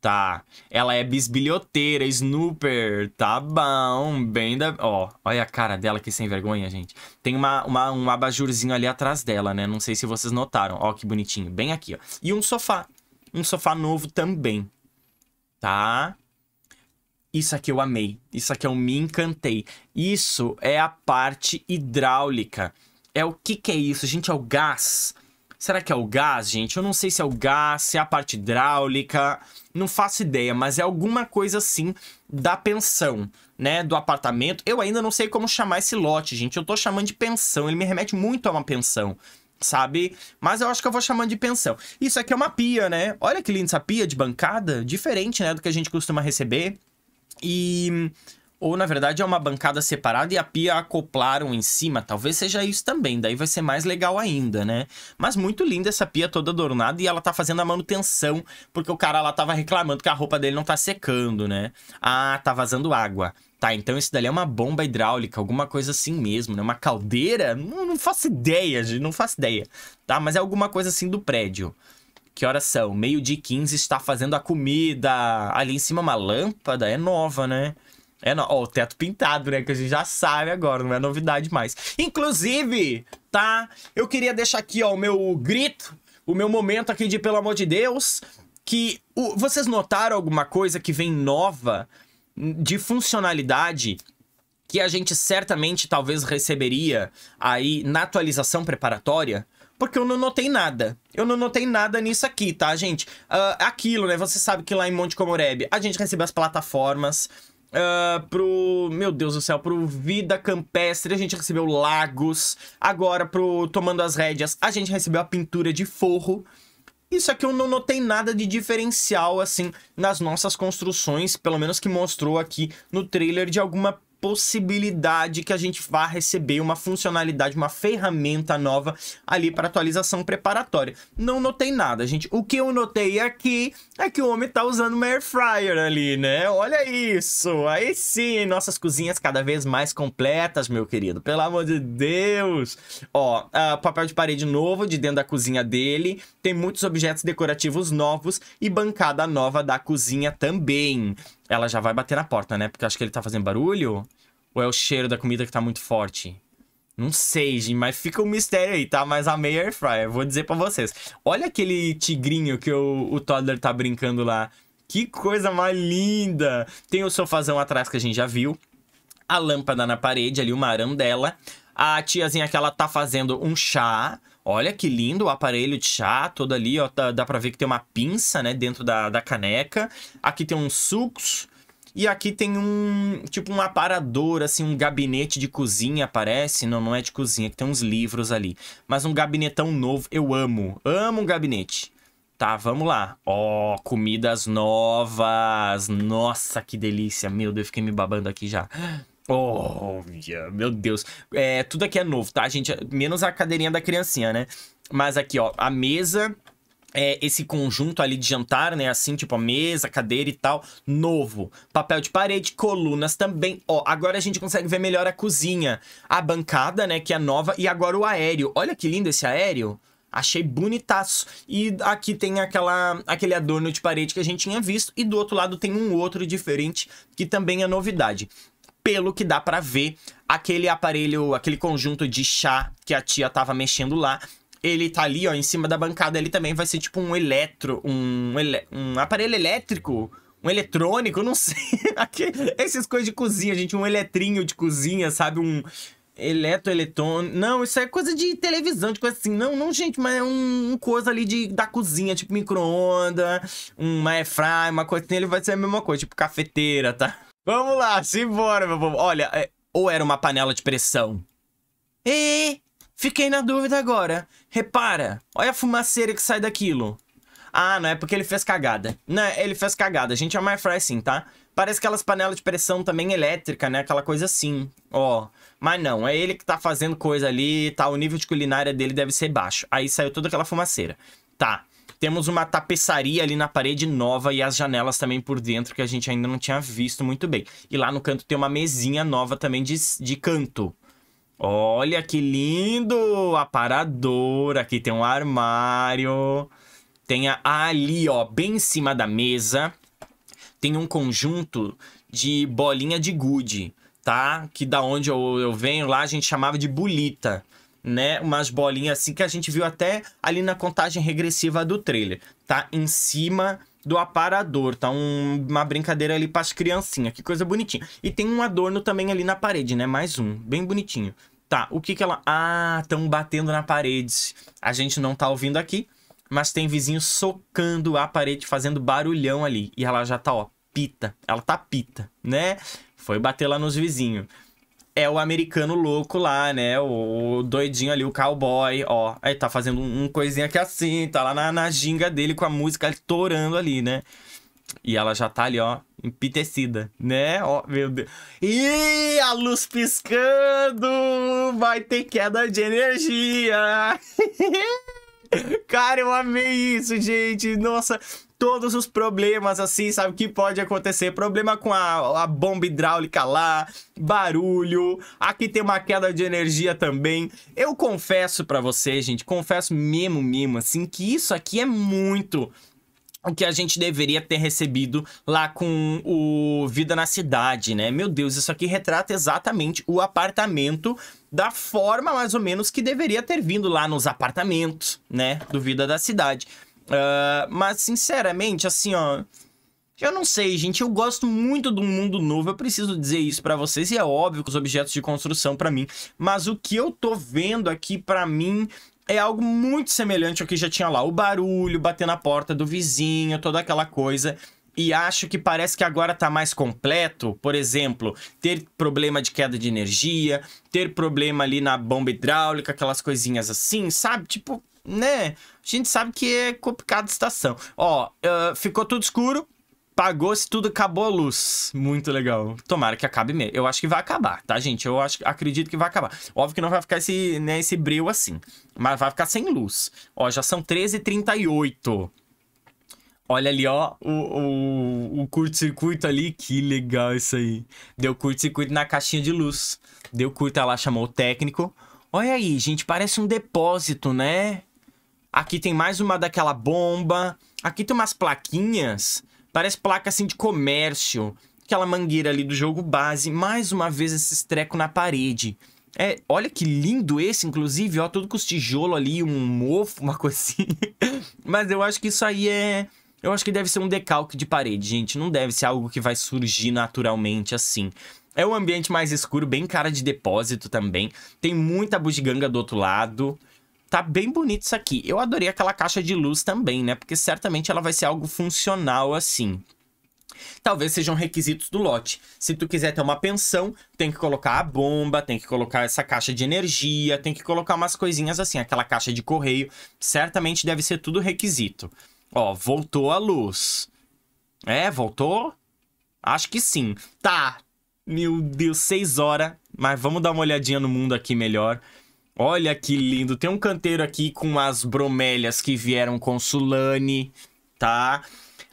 S1: Tá. Ela é bisbilhoteira, snooper. Tá bom. Bem da. Ó, olha a cara dela que sem vergonha, gente. Tem uma, uma, um abajurzinho ali atrás dela, né? Não sei se vocês notaram. Ó, que bonitinho. Bem aqui, ó. E um sofá. Um sofá novo também. Tá? Isso aqui eu amei. Isso aqui eu me encantei. Isso é a parte hidráulica é o que, que é isso, gente? É o gás. Será que é o gás, gente? Eu não sei se é o gás, se é a parte hidráulica, não faço ideia, mas é alguma coisa assim da pensão, né, do apartamento. Eu ainda não sei como chamar esse lote, gente. Eu tô chamando de pensão, ele me remete muito a uma pensão, sabe? Mas eu acho que eu vou chamando de pensão. Isso aqui é uma pia, né? Olha que linda essa pia de bancada, diferente, né, do que a gente costuma receber. E ou na verdade é uma bancada separada e a pia acoplaram em cima. Talvez seja isso também, daí vai ser mais legal ainda, né? Mas muito linda essa pia toda adornada e ela tá fazendo a manutenção, porque o cara lá tava reclamando que a roupa dele não tá secando, né? Ah, tá vazando água. Tá, então esse dali é uma bomba hidráulica, alguma coisa assim mesmo, né? Uma caldeira? Não, não faço ideia, gente, não faço ideia. Tá, mas é alguma coisa assim do prédio. Que horas são? Meio de 15 está fazendo a comida. Ali em cima uma lâmpada, é nova, né? É, ó, o teto pintado, né? Que a gente já sabe agora, não é novidade mais. Inclusive, tá? Eu queria deixar aqui, ó, o meu grito, o meu momento aqui de pelo amor de Deus, que o, vocês notaram alguma coisa que vem nova de funcionalidade que a gente certamente talvez receberia aí na atualização preparatória? porque eu não notei nada. Eu não notei nada nisso aqui, tá, gente? Uh, aquilo, né? Você sabe que lá em Monte Comoreb a gente recebe as plataformas, uh, pro. Meu Deus do céu, pro Vida Campestre, a gente recebeu Lagos. Agora, pro Tomando as Rédeas, a gente recebeu a pintura de forro. Isso aqui eu não notei nada de diferencial, assim, nas nossas construções, pelo menos que mostrou aqui no trailer de alguma possibilidade que a gente vá receber uma funcionalidade, uma ferramenta nova ali para atualização preparatória. Não notei nada, gente. O que eu notei aqui é que o homem tá usando uma air fryer ali, né? Olha isso! Aí sim, nossas cozinhas cada vez mais completas, meu querido. Pelo amor de Deus! Ó, uh, papel de parede novo de dentro da cozinha dele, tem muitos objetos decorativos novos e bancada nova da cozinha também ela já vai bater na porta, né? Porque acho que ele tá fazendo barulho. Ou é o cheiro da comida que tá muito forte? Não sei, gente, mas fica um mistério aí, tá? Mas a Air Fryer, vou dizer para vocês. Olha aquele tigrinho que o, o toddler tá brincando lá. Que coisa mais linda! Tem o sofazão atrás que a gente já viu. A lâmpada na parede, ali, uma arandela. A tiazinha que ela tá fazendo um chá. Olha que lindo o aparelho de chá, todo ali, ó. Dá, dá pra ver que tem uma pinça, né, dentro da, da caneca. Aqui tem uns sucos. E aqui tem um, tipo um aparador, assim, um gabinete de cozinha, parece. Não, não é de cozinha, que tem uns livros ali. Mas um gabinetão novo, eu amo. Amo um gabinete. Tá, vamos lá. Ó, oh, comidas novas. Nossa, que delícia. Meu Deus, fiquei me babando aqui já. Oh, meu Deus. É, tudo aqui é novo, tá, gente? Menos a cadeirinha da criancinha, né? Mas aqui, ó, a mesa, é, esse conjunto ali de jantar, né? Assim, tipo, a mesa, cadeira e tal, novo. Papel de parede, colunas também. Ó, agora a gente consegue ver melhor a cozinha. A bancada, né, que é nova. E agora o aéreo. Olha que lindo esse aéreo. Achei bonitaço. E aqui tem aquela, aquele adorno de parede que a gente tinha visto. E do outro lado tem um outro diferente, que também é novidade pelo que dá para ver, aquele aparelho, aquele conjunto de chá que a tia tava mexendo lá, ele tá ali, ó, em cima da bancada, ele também vai ser tipo um eletro, um, ele, um aparelho elétrico, um eletrônico, não sei. Aqui, essas coisas de cozinha, gente, um eletrinho de cozinha, sabe? Um eletroeletrônico. Não, isso é coisa de televisão, de coisa assim. Não, não, gente, mas é um, um coisa ali de, da cozinha, tipo micro-ondas, uma fry, uma coisa assim. Ele vai ser a mesma coisa, tipo cafeteira, tá? Vamos lá, simbora, meu povo. Olha, é... ou era uma panela de pressão? E fiquei na dúvida agora. Repara, olha a fumaceira que sai daquilo. Ah, não é porque ele fez cagada. Não, ele fez cagada. A gente é airfry sim, tá? Parece aquelas panelas de pressão também elétrica, né? Aquela coisa assim, ó. Mas não, é ele que tá fazendo coisa ali, tá? O nível de culinária dele deve ser baixo. Aí saiu toda aquela fumaceira. Tá. Temos uma tapeçaria ali na parede nova e as janelas também por dentro que a gente ainda não tinha visto muito bem. E lá no canto tem uma mesinha nova também de, de canto. Olha que lindo! Aparador. Aqui tem um armário. Tem a, ali, ó, bem em cima da mesa, tem um conjunto de bolinha de gude, tá? Que da onde eu, eu venho lá a gente chamava de bulita né? Umas bolinhas assim que a gente viu até ali na contagem regressiva do trailer. Tá em cima do aparador, tá um, uma brincadeira ali para as criancinhas, que coisa bonitinha. E tem um adorno também ali na parede, né? Mais um, bem bonitinho. Tá, o que que ela... Ah, estão batendo na parede. A gente não tá ouvindo aqui, mas tem vizinho socando a parede, fazendo barulhão ali. E ela já tá, ó, pita. Ela tá pita, né? Foi bater lá nos vizinhos é o americano louco lá, né? O doidinho ali, o cowboy, ó. Aí tá fazendo um, um coisinha que assim, tá lá na, na ginga dele com a música torando ali, né? E ela já tá ali, ó, empitecida, né? Ó, meu Deus. E a luz piscando! Vai ter queda de energia! Cara, eu amei isso, gente. Nossa, todos os problemas, assim, sabe? Que pode acontecer. Problema com a, a bomba hidráulica lá, barulho. Aqui tem uma queda de energia também. Eu confesso para vocês, gente, confesso mesmo, mesmo, assim, que isso aqui é muito o que a gente deveria ter recebido lá com o Vida na Cidade, né? Meu Deus, isso aqui retrata exatamente o apartamento da forma mais ou menos que deveria ter vindo lá nos apartamentos, né? Do Vida da Cidade. Uh, mas, sinceramente, assim, ó. Eu não sei, gente. Eu gosto muito do mundo novo. Eu preciso dizer isso para vocês. E é óbvio que os objetos de construção para mim. Mas o que eu tô vendo aqui para mim é algo muito semelhante ao que já tinha lá. O barulho, bater na porta do vizinho, toda aquela coisa. E acho que parece que agora tá mais completo. Por exemplo, ter problema de queda de energia, ter problema ali na bomba hidráulica, aquelas coisinhas assim, sabe? Tipo, né? A gente sabe que é complicado a estação. Ó, uh, ficou tudo escuro, pagou-se tudo, acabou a luz. Muito legal. Tomara que acabe mesmo. Eu acho que vai acabar, tá, gente? Eu acho, acredito que vai acabar. Óbvio que não vai ficar esse, né, esse breu assim, mas vai ficar sem luz. Ó, já são 13h38. Olha ali, ó, o, o, o curto-circuito ali. Que legal isso aí. Deu curto-circuito na caixinha de luz. Deu curto ela chamou o técnico. Olha aí, gente, parece um depósito, né? Aqui tem mais uma daquela bomba. Aqui tem umas plaquinhas. Parece placa assim de comércio. Aquela mangueira ali do jogo base. Mais uma vez esses estreco na parede. É, olha que lindo esse, inclusive, ó, todo com os tijolo ali, um mofo, uma coisinha. Mas eu acho que isso aí é... Eu acho que deve ser um decalque de parede, gente. Não deve ser algo que vai surgir naturalmente assim. É um ambiente mais escuro, bem cara de depósito também. Tem muita bugiganga do outro lado. Tá bem bonito isso aqui. Eu adorei aquela caixa de luz também, né? Porque certamente ela vai ser algo funcional assim. Talvez sejam requisitos do lote. Se tu quiser ter uma pensão, tem que colocar a bomba, tem que colocar essa caixa de energia, tem que colocar umas coisinhas assim, aquela caixa de correio. Certamente deve ser tudo requisito. Ó, voltou a luz. É, voltou? Acho que sim. Tá. Meu Deus, 6 horas. Mas vamos dar uma olhadinha no mundo aqui melhor. Olha que lindo. Tem um canteiro aqui com as bromélias que vieram com Sulane, tá?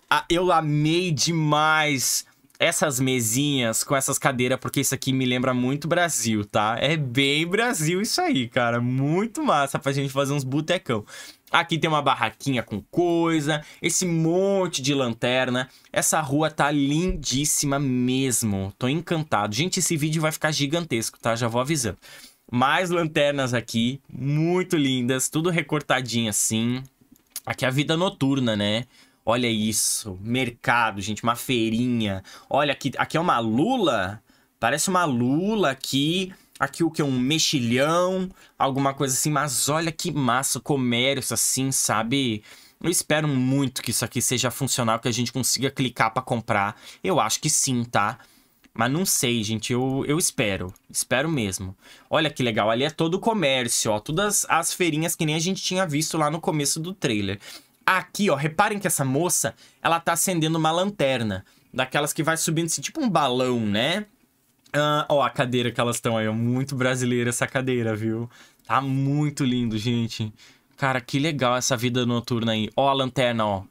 S1: Ah, eu amei demais essas mesinhas com essas cadeiras, porque isso aqui me lembra muito Brasil, tá? É bem Brasil isso aí, cara. Muito massa pra gente fazer uns botecão. Aqui tem uma barraquinha com coisa, esse monte de lanterna. Essa rua tá lindíssima mesmo. Tô encantado. Gente, esse vídeo vai ficar gigantesco, tá? Já vou avisando. Mais lanternas aqui, muito lindas, tudo recortadinho assim. Aqui é a vida noturna, né? Olha isso, mercado, gente, uma feirinha. Olha aqui, aqui é uma lula, parece uma lula aqui. Aqui o que é um mexilhão, alguma coisa assim. Mas olha que massa, comércio assim, sabe? Eu espero muito que isso aqui seja funcional, que a gente consiga clicar para comprar. Eu acho que sim, tá? Mas não sei, gente. Eu, eu espero. Espero mesmo. Olha que legal. Ali é todo o comércio, ó. Todas as feirinhas que nem a gente tinha visto lá no começo do trailer. Aqui, ó. Reparem que essa moça, ela tá acendendo uma lanterna. Daquelas que vai subindo, assim, tipo um balão, né? Ah, ó, a cadeira que elas estão aí. Ó. Muito brasileira essa cadeira, viu? Tá muito lindo, gente. Cara, que legal essa vida noturna aí. Ó a lanterna, ó.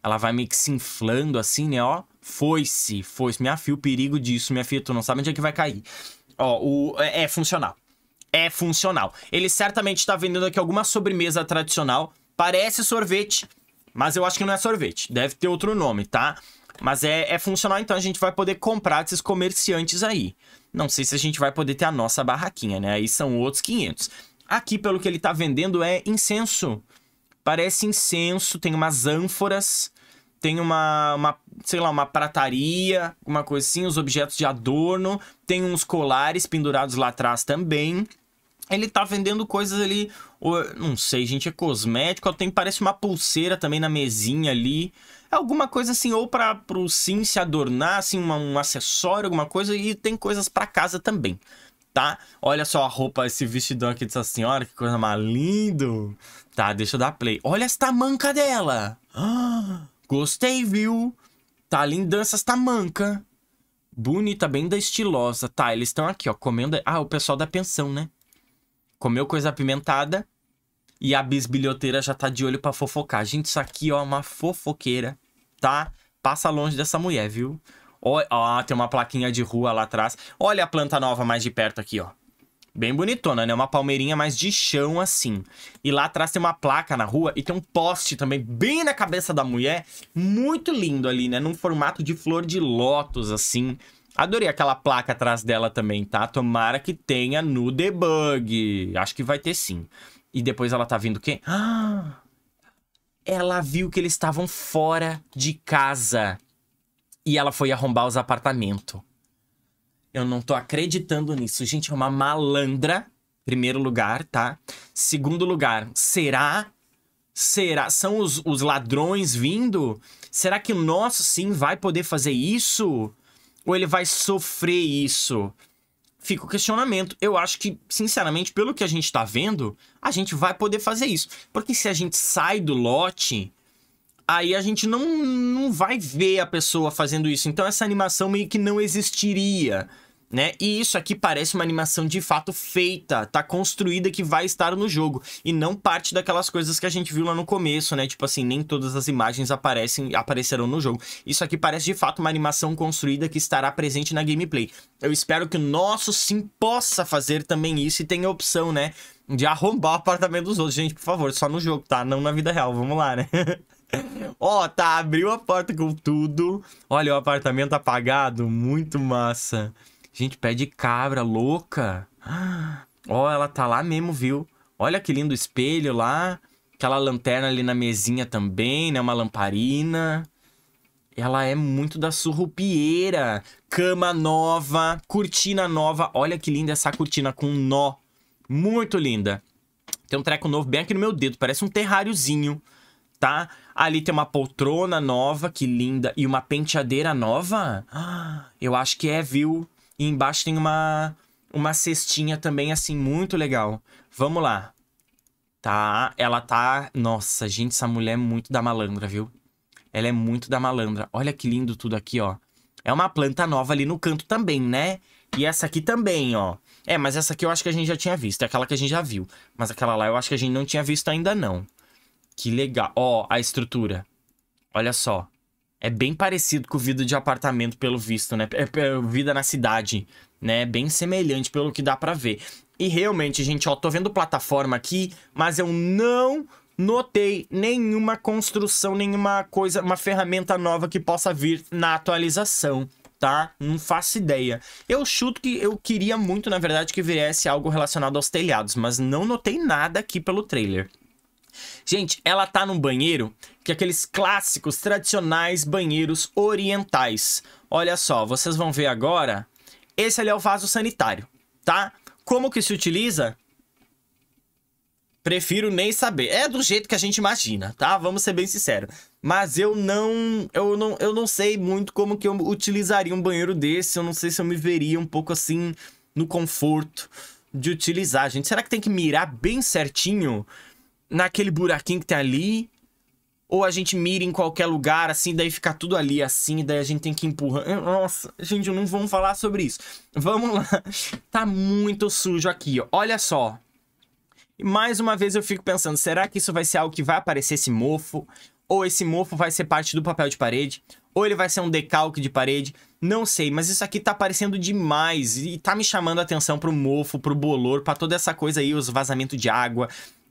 S1: Ela vai meio que se inflando assim, né, ó. Foi-se, foi-se. Minha filha, o perigo disso, minha filha, tu não sabe onde é que vai cair. Ó, o, é, é funcional. É funcional. Ele certamente está vendendo aqui alguma sobremesa tradicional. Parece sorvete, mas eu acho que não é sorvete. Deve ter outro nome, tá? Mas é, é funcional, então a gente vai poder comprar desses comerciantes aí. Não sei se a gente vai poder ter a nossa barraquinha, né? Aí são outros 500. Aqui, pelo que ele tá vendendo, é incenso. Parece incenso, tem umas ânforas tem uma, uma, sei lá, uma prataria, uma coisa assim, os objetos de adorno, tem uns colares pendurados lá atrás também. Ele tá vendendo coisas ali, ou, não sei, gente, é cosmético, tem parece uma pulseira também na mesinha ali. É alguma coisa assim, ou para pro sim se adornar, assim, uma, um acessório, alguma coisa, e tem coisas para casa também tá? Olha só a roupa, esse vestidão aqui dessa senhora, que coisa mais lindo. Tá, deixa eu dar play. Olha esta manca dela. Ah! Gostei, viu? Tá ali danças tamanca. Tá Bonita, bem da estilosa. Tá, eles estão aqui, ó, comendo... Ah, o pessoal da pensão, né? Comeu coisa apimentada. E a bisbilhoteira já tá de olho pra fofocar. Gente, isso aqui, ó, é uma fofoqueira, tá? Passa longe dessa mulher, viu? Ó, ó, tem uma plaquinha de rua lá atrás. Olha a planta nova mais de perto aqui, ó. Bem bonitona, né? Uma palmeirinha mais de chão, assim. E lá atrás tem uma placa na rua e tem um poste também, bem na cabeça da mulher. Muito lindo ali, né? Num formato de flor de lótus, assim. Adorei aquela placa atrás dela também, tá? Tomara que tenha no debug. Acho que vai ter sim. E depois ela tá vindo quem? Ah! Ela viu que eles estavam fora de casa. E ela foi arrombar os apartamentos. Eu não tô acreditando nisso. Gente, é uma malandra. Primeiro lugar, tá? Segundo lugar, será? Será? São os, os ladrões vindo? Será que o nosso sim vai poder fazer isso? Ou ele vai sofrer isso? Fica o questionamento. Eu acho que, sinceramente, pelo que a gente tá vendo, a gente vai poder fazer isso. Porque se a gente sai do lote, aí a gente não, não vai ver a pessoa fazendo isso. Então essa animação meio que não existiria né? E isso aqui parece uma animação de fato feita, tá construída que vai estar no jogo e não parte daquelas coisas que a gente viu lá no começo, né? Tipo assim, nem todas as imagens aparecem aparecerão no jogo. Isso aqui parece de fato uma animação construída que estará presente na gameplay. Eu espero que o nosso sim possa fazer também isso e tenha opção, né? De arrombar o apartamento dos outros. Gente, por favor, só no jogo, tá? Não na vida real. Vamos lá, né? Ó, oh, tá, abriu a porta com tudo. Olha o apartamento apagado, muito massa. Gente, pé de cabra, louca. Ó, oh, ela tá lá mesmo, viu? Olha que lindo espelho lá. Aquela lanterna ali na mesinha também, né? Uma lamparina. Ela é muito da surrupieira. Cama nova, cortina nova. Olha que linda essa cortina com nó. Muito linda. Tem um treco novo bem aqui no meu dedo. Parece um terráriozinho, tá? Ali tem uma poltrona nova, que linda. E uma penteadeira nova. Ah, eu acho que é, viu? E embaixo tem uma, uma cestinha também, assim, muito legal. Vamos lá. Tá, ela tá... Nossa, gente, essa mulher é muito da malandra, viu? Ela é muito da malandra. Olha que lindo tudo aqui, ó. É uma planta nova ali no canto também, né? E essa aqui também, ó. É, mas essa aqui eu acho que a gente já tinha visto. É aquela que a gente já viu. Mas aquela lá eu acho que a gente não tinha visto ainda, não. Que legal. Ó, a estrutura. Olha só é bem parecido com vida de apartamento, pelo visto, né? É, é vida na cidade, né? Bem semelhante pelo que dá para ver. E realmente, gente, ó, tô vendo plataforma aqui, mas eu não notei nenhuma construção, nenhuma coisa, uma ferramenta nova que possa vir na atualização. Tá? Não faço ideia. Eu chuto que eu queria muito, na verdade, que viesse algo relacionado aos telhados, mas não notei nada aqui pelo trailer. Gente, ela tá num banheiro que é aqueles clássicos, tradicionais banheiros orientais. Olha só, vocês vão ver agora. Esse ali é o vaso sanitário, tá? Como que se utiliza? Prefiro nem saber. É do jeito que a gente imagina, tá? Vamos ser bem sinceros. Mas eu não, eu não, eu não sei muito como que eu utilizaria um banheiro desse. Eu não sei se eu me veria um pouco assim no conforto de utilizar, gente. Será que tem que mirar bem certinho? naquele buraquinho que tem ali, ou a gente mira em qualquer lugar, assim, daí fica tudo ali, assim, daí a gente tem que empurrar. Nossa, gente, não vamos falar sobre isso. Vamos lá. Tá muito sujo aqui, ó. Olha só. E mais uma vez eu fico pensando, será que isso vai ser algo que vai aparecer esse mofo? Ou esse mofo vai ser parte do papel de parede? Ou ele vai ser um decalque de parede? Não sei, mas isso aqui tá aparecendo demais e tá me chamando a atenção pro mofo, pro bolor, pra toda essa coisa aí, os vazamentos de água,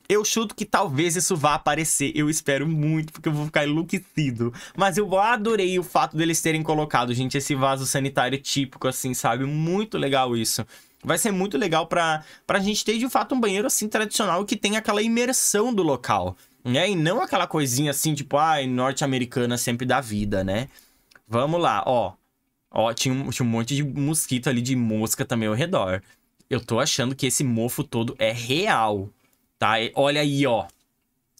S1: eu chuto que talvez isso vá aparecer. Eu espero muito, porque eu vou ficar enlouquecido. Mas eu adorei o fato deles terem colocado, gente, esse vaso sanitário típico, assim, sabe? Muito legal isso. Vai ser muito legal pra, pra gente ter, de fato, um banheiro, assim, tradicional que tem aquela imersão do local, né? E não aquela coisinha, assim, tipo, ai, ah, norte-americana sempre da vida, né? Vamos lá, ó. Ó, tinha um, tinha um monte de mosquito ali, de mosca também ao redor. Eu tô achando que esse mofo todo é real tá? olha aí, ó.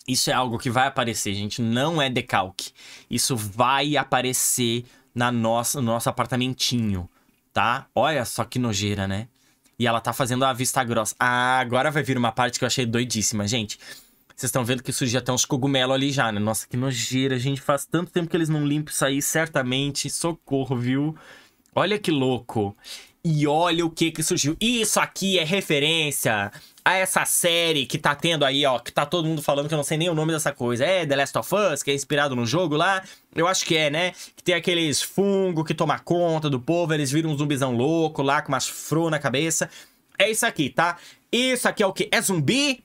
S1: Isso é algo que vai aparecer, gente. Não é decalque. Isso vai aparecer na nossa, no nosso apartamentinho, tá? Olha só que nojeira, né? E ela tá fazendo a vista grossa. Ah, agora vai vir uma parte que eu achei doidíssima, gente. Vocês estão vendo que surgiu até uns cogumelos ali já, né? Nossa, que nojeira, gente. Faz tanto tempo que eles não limpam isso aí, certamente. Socorro, viu? Olha que louco. E olha o que que surgiu. Isso aqui é referência a essa série que tá tendo aí, ó, que tá todo mundo falando que eu não sei nem o nome dessa coisa. É The Last of Us, que é inspirado no jogo lá? Eu acho que é, né? Que tem aqueles fungo que toma conta do povo, eles viram um zumbizão louco lá com umas fro na cabeça. É isso aqui, tá? Isso aqui é o que? É zumbi?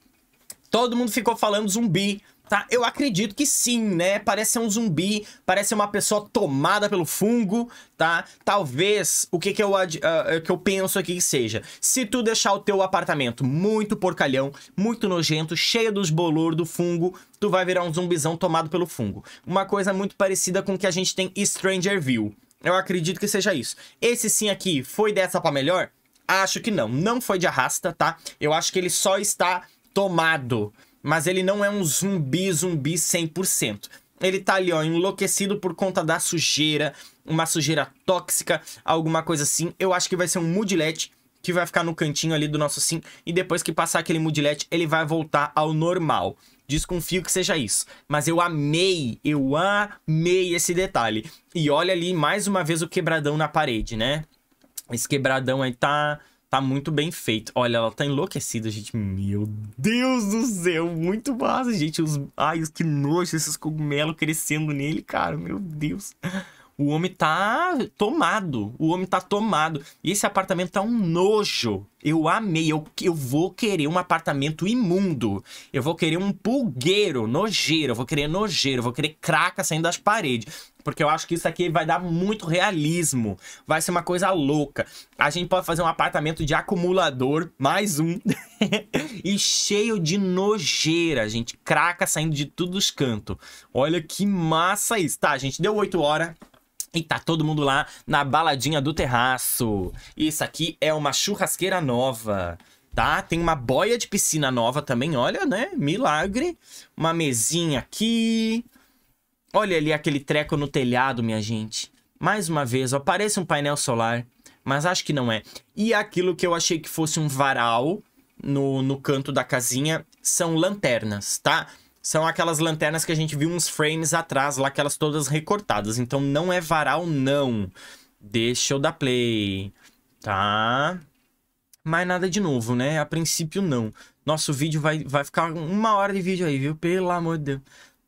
S1: Todo mundo ficou falando zumbi tá? Eu acredito que sim, né? Parece ser um zumbi, parece ser uma pessoa tomada pelo fungo, tá? Talvez o que, que, eu, uh, que eu penso aqui que seja. Se tu deixar o teu apartamento muito porcalhão, muito nojento, cheio dos bolor do fungo, tu vai virar um zumbizão tomado pelo fungo. Uma coisa muito parecida com o que a gente tem Stranger View. Eu acredito que seja isso. Esse sim aqui foi dessa pra melhor? Acho que não. Não foi de arrasta, tá? Eu acho que ele só está tomado mas ele não é um zumbi zumbi 100%. Ele tá ali, ó, enlouquecido por conta da sujeira, uma sujeira tóxica, alguma coisa assim. Eu acho que vai ser um moodlet que vai ficar no cantinho ali do nosso sim, e depois que passar aquele moodlet, ele vai voltar ao normal. Desconfio que seja isso. Mas eu amei, eu amei esse detalhe. E olha ali mais uma vez o quebradão na parede, né? Esse quebradão aí tá Tá muito bem feito. Olha, ela tá enlouquecida, gente. Meu Deus do céu, muito massa, gente. Os... Ai, que nojo, esses cogumelos crescendo nele, cara. Meu Deus. O homem tá tomado. O homem tá tomado. E esse apartamento tá um nojo. Eu amei, eu, eu vou querer um apartamento imundo. Eu vou querer um pulgueiro, nojeiro, eu vou querer nojeiro, eu vou querer craca saindo das paredes. Porque eu acho que isso aqui vai dar muito realismo. Vai ser uma coisa louca. A gente pode fazer um apartamento de acumulador, mais um. e cheio de nojeira, gente. Craca saindo de todos os cantos. Olha que massa isso. Tá, gente, deu 8 horas. E tá todo mundo lá na baladinha do terraço. Isso aqui é uma churrasqueira nova, tá? Tem uma boia de piscina nova também, olha, né? Milagre. Uma mesinha aqui. Olha ali aquele treco no telhado, minha gente. Mais uma vez, ó, parece um painel solar, mas acho que não é. E aquilo que eu achei que fosse um varal no, no canto da casinha são lanternas, tá? são aquelas lanternas que a gente viu uns frames atrás lá, aquelas todas recortadas. Então não é varal, não. Deixa eu dar play, tá? Mas nada de novo, né? A princípio, não. Nosso vídeo vai, vai ficar uma hora de vídeo aí, viu? Pelo amor de Deus.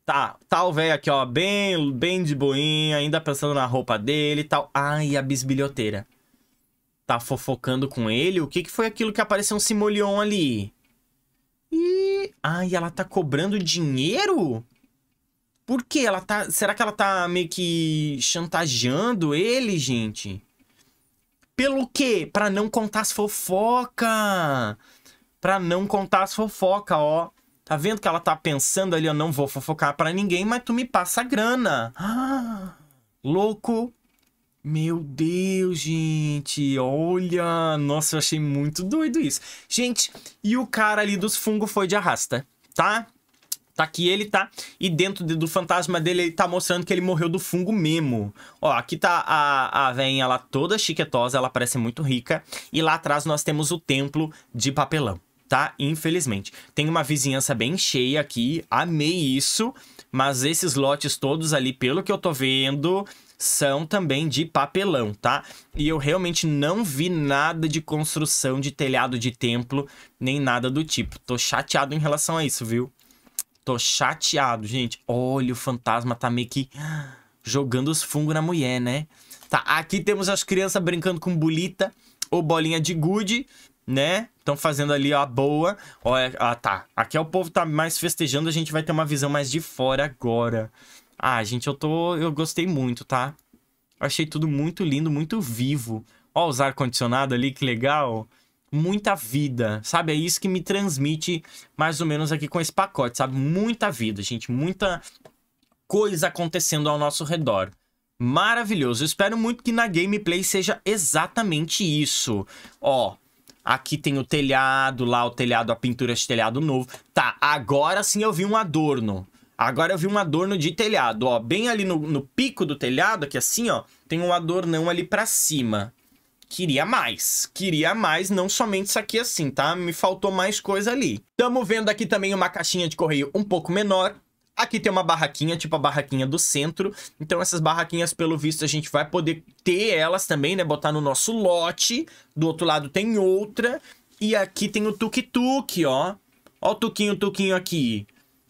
S1: Tá, tá o velho aqui, ó, bem, bem de boinha, ainda pensando na roupa dele e tal. Ai, a bisbilhoteira. Tá fofocando com ele? O que, que foi aquilo que apareceu um simoleon ali? Ah, e ela tá cobrando dinheiro? Por quê? ela tá. Será que ela tá meio que chantageando ele, gente? Pelo quê? Pra não contar as fofoca! Pra não contar as fofoca, ó. Tá vendo que ela tá pensando ali, eu não vou fofocar para ninguém, mas tu me passa a grana. Ah, louco. Meu Deus, gente, olha, nossa, eu achei muito doido isso. Gente, e o cara ali dos fungos foi de arrasta, tá? Tá aqui ele, tá? E dentro do fantasma dele, ele tá mostrando que ele morreu do fungo mesmo. Ó, aqui tá a, a veinha lá toda chiquetosa, ela parece muito rica. E lá atrás nós temos o templo de papelão, tá? Infelizmente. Tem uma vizinhança bem cheia aqui, amei isso. Mas esses lotes todos ali, pelo que eu tô vendo, são também de papelão, tá? E eu realmente não vi nada de construção de telhado de templo, nem nada do tipo. Tô chateado em relação a isso, viu? Tô chateado, gente. Olha, o fantasma tá meio que jogando os fungos na mulher, né? Tá, aqui temos as crianças brincando com bolita ou bolinha de gude, né? Estão fazendo ali ó, a boa. Olha, ah, tá. Aqui é o povo tá mais festejando, a gente vai ter uma visão mais de fora agora. Ah, gente, eu tô. Eu gostei muito, tá? Eu achei tudo muito lindo, muito vivo. Ó, os ar-condicionado ali, que legal. Muita vida, sabe? É isso que me transmite mais ou menos aqui com esse pacote, sabe? Muita vida, gente. Muita coisa acontecendo ao nosso redor. Maravilhoso. Eu espero muito que na gameplay seja exatamente isso. Ó, Aqui tem o telhado, lá o telhado, a pintura de telhado novo. Tá, agora sim eu vi um adorno. Agora eu vi um adorno de telhado, ó. Bem ali no, no pico do telhado, aqui assim, ó, tem um adornão ali pra cima. Queria mais, queria mais, não somente isso aqui assim, tá? Me faltou mais coisa ali. Tamo vendo aqui também uma caixinha de correio um pouco menor, Aqui tem uma barraquinha, tipo a barraquinha do centro. Então essas barraquinhas, pelo visto, a gente vai poder ter elas também, né? Botar no nosso lote. Do outro lado tem outra. E aqui tem o tuk-tuk, ó. Ó o tuquinho, tuquinho aqui.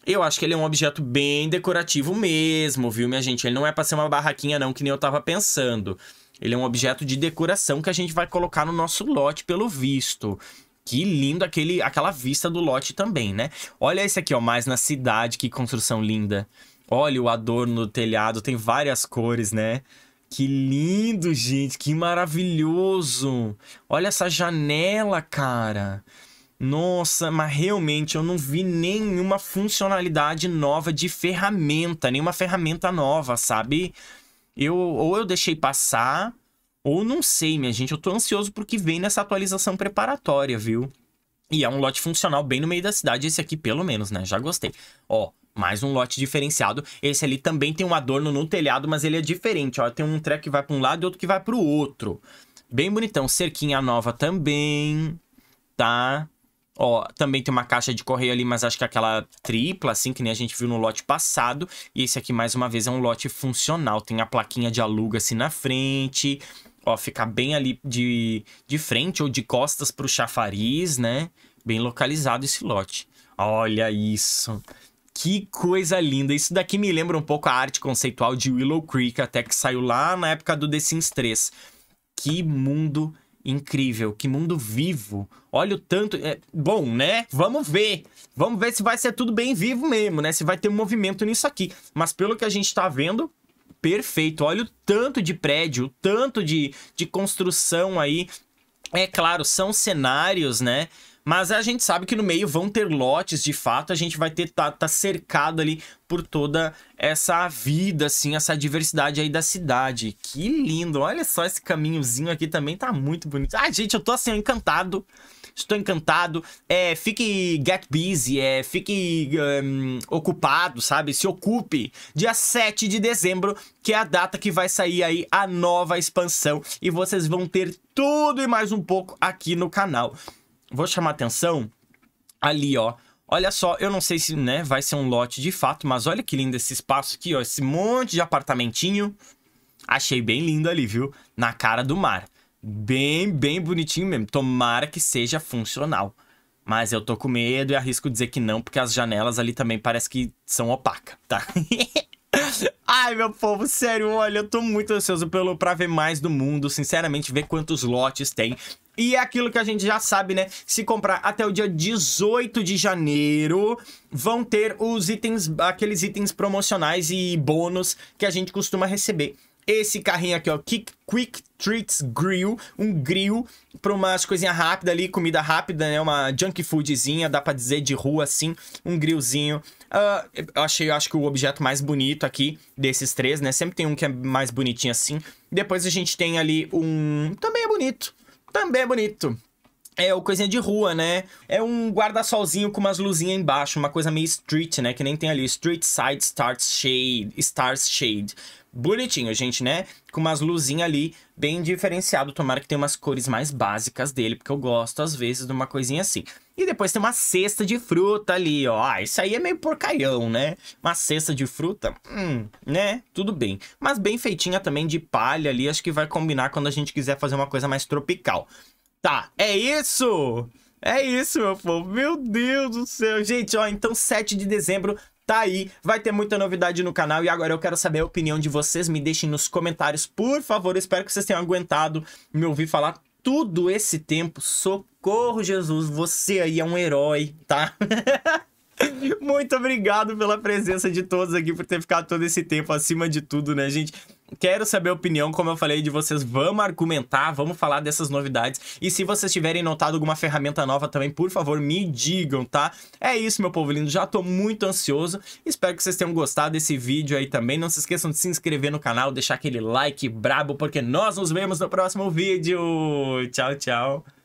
S1: Eu acho que ele é um objeto bem decorativo mesmo, viu, minha gente? Ele não é para ser uma barraquinha, não, que nem eu tava pensando. Ele é um objeto de decoração que a gente vai colocar no nosso lote, pelo visto. Que lindo aquele, aquela vista do lote também, né? Olha esse aqui, ó, mais na cidade, que construção linda. Olha o adorno do telhado, tem várias cores, né? Que lindo, gente, que maravilhoso. Olha essa janela, cara. Nossa, mas realmente eu não vi nenhuma funcionalidade nova de ferramenta, nenhuma ferramenta nova, sabe? Eu ou eu deixei passar, ou não sei, minha gente, eu tô ansioso porque vem nessa atualização preparatória, viu? E é um lote funcional bem no meio da cidade, esse aqui pelo menos, né? Já gostei. Ó, mais um lote diferenciado. Esse ali também tem um adorno no telhado, mas ele é diferente, ó. Tem um treco que vai para um lado e outro que vai para o outro. Bem bonitão. Cerquinha nova também, tá? Ó, também tem uma caixa de correio ali, mas acho que é aquela tripla, assim, que nem a gente viu no lote passado. E esse aqui, mais uma vez, é um lote funcional. Tem a plaquinha de aluga assim na frente. Ó, fica bem ali de, de frente ou de costas pro chafariz, né? Bem localizado esse lote. Olha isso! Que coisa linda! Isso daqui me lembra um pouco a arte conceitual de Willow Creek, até que saiu lá na época do The Sims 3. Que mundo incrível, que mundo vivo. Olha o tanto. É, bom, né? Vamos ver. Vamos ver se vai ser tudo bem vivo mesmo, né? Se vai ter um movimento nisso aqui. Mas pelo que a gente tá vendo, perfeito. Olha o tanto de prédio, o tanto de, de construção aí. É claro, são cenários, né? Mas a gente sabe que no meio vão ter lotes, de fato, a gente vai ter tá, tá cercado ali por toda essa vida, assim, essa diversidade aí da cidade. Que lindo! Olha só esse caminhozinho aqui também tá muito bonito. Ah, gente, eu tô assim, encantado. Estou encantado. É, fique get busy, é, fique um, ocupado, sabe? Se ocupe. Dia 7 de dezembro, que é a data que vai sair aí a nova expansão. E vocês vão ter tudo e mais um pouco aqui no canal vou chamar atenção ali, ó. Olha só, eu não sei se né, vai ser um lote de fato, mas olha que lindo esse espaço aqui, ó. Esse monte de apartamentinho. Achei bem lindo ali, viu? Na cara do mar. Bem, bem bonitinho mesmo. Tomara que seja funcional. Mas eu tô com medo e arrisco dizer que não, porque as janelas ali também parece que são opacas, tá? Ai, meu povo, sério, olha, eu tô muito ansioso pelo, pra ver mais do mundo, sinceramente, ver quantos lotes tem. E é aquilo que a gente já sabe, né? Se comprar até o dia 18 de janeiro, vão ter os itens, aqueles itens promocionais e bônus que a gente costuma receber esse carrinho aqui, ó, Kick Quick Treats Grill, um grill para umas coisinhas rápidas ali, comida rápida, né? Uma junk foodzinha, dá para dizer de rua assim, um grillzinho. Uh, eu achei, eu acho que o objeto mais bonito aqui desses três, né? Sempre tem um que é mais bonitinho assim. Depois a gente tem ali um, também é bonito, também é bonito. É o coisinha de rua, né? É um guarda-solzinho com umas luzinhas embaixo, uma coisa meio street, né? Que nem tem ali, Street Side Stars Shade, Stars Shade bonitinho, gente, né? Com umas luzinhas ali, bem diferenciado. Tomara que tenha umas cores mais básicas dele, porque eu gosto, às vezes, de uma coisinha assim. E depois tem uma cesta de fruta ali, ó. Ah, isso aí é meio porcalhão, né? Uma cesta de fruta, hum, né? Tudo bem. Mas bem feitinha também de palha ali, acho que vai combinar quando a gente quiser fazer uma coisa mais tropical. Tá, é isso! É isso, meu povo. Meu Deus do céu. Gente, ó, então 7 de dezembro Tá aí, vai ter muita novidade no canal e agora eu quero saber a opinião de vocês. Me deixem nos comentários, por favor. Eu espero que vocês tenham aguentado me ouvir falar tudo esse tempo. Socorro, Jesus, você aí é um herói, tá? Muito obrigado pela presença de todos aqui, por ter ficado todo esse tempo acima de tudo, né, gente? quero saber a opinião, como eu falei, de vocês. Vamos argumentar, vamos falar dessas novidades. E se vocês tiverem notado alguma ferramenta nova também, por favor, me digam, tá? É isso, meu povo lindo. Já tô muito ansioso. Espero que vocês tenham gostado desse vídeo aí também. Não se esqueçam de se inscrever no canal, deixar aquele like brabo, porque nós nos vemos no próximo vídeo. Tchau, tchau.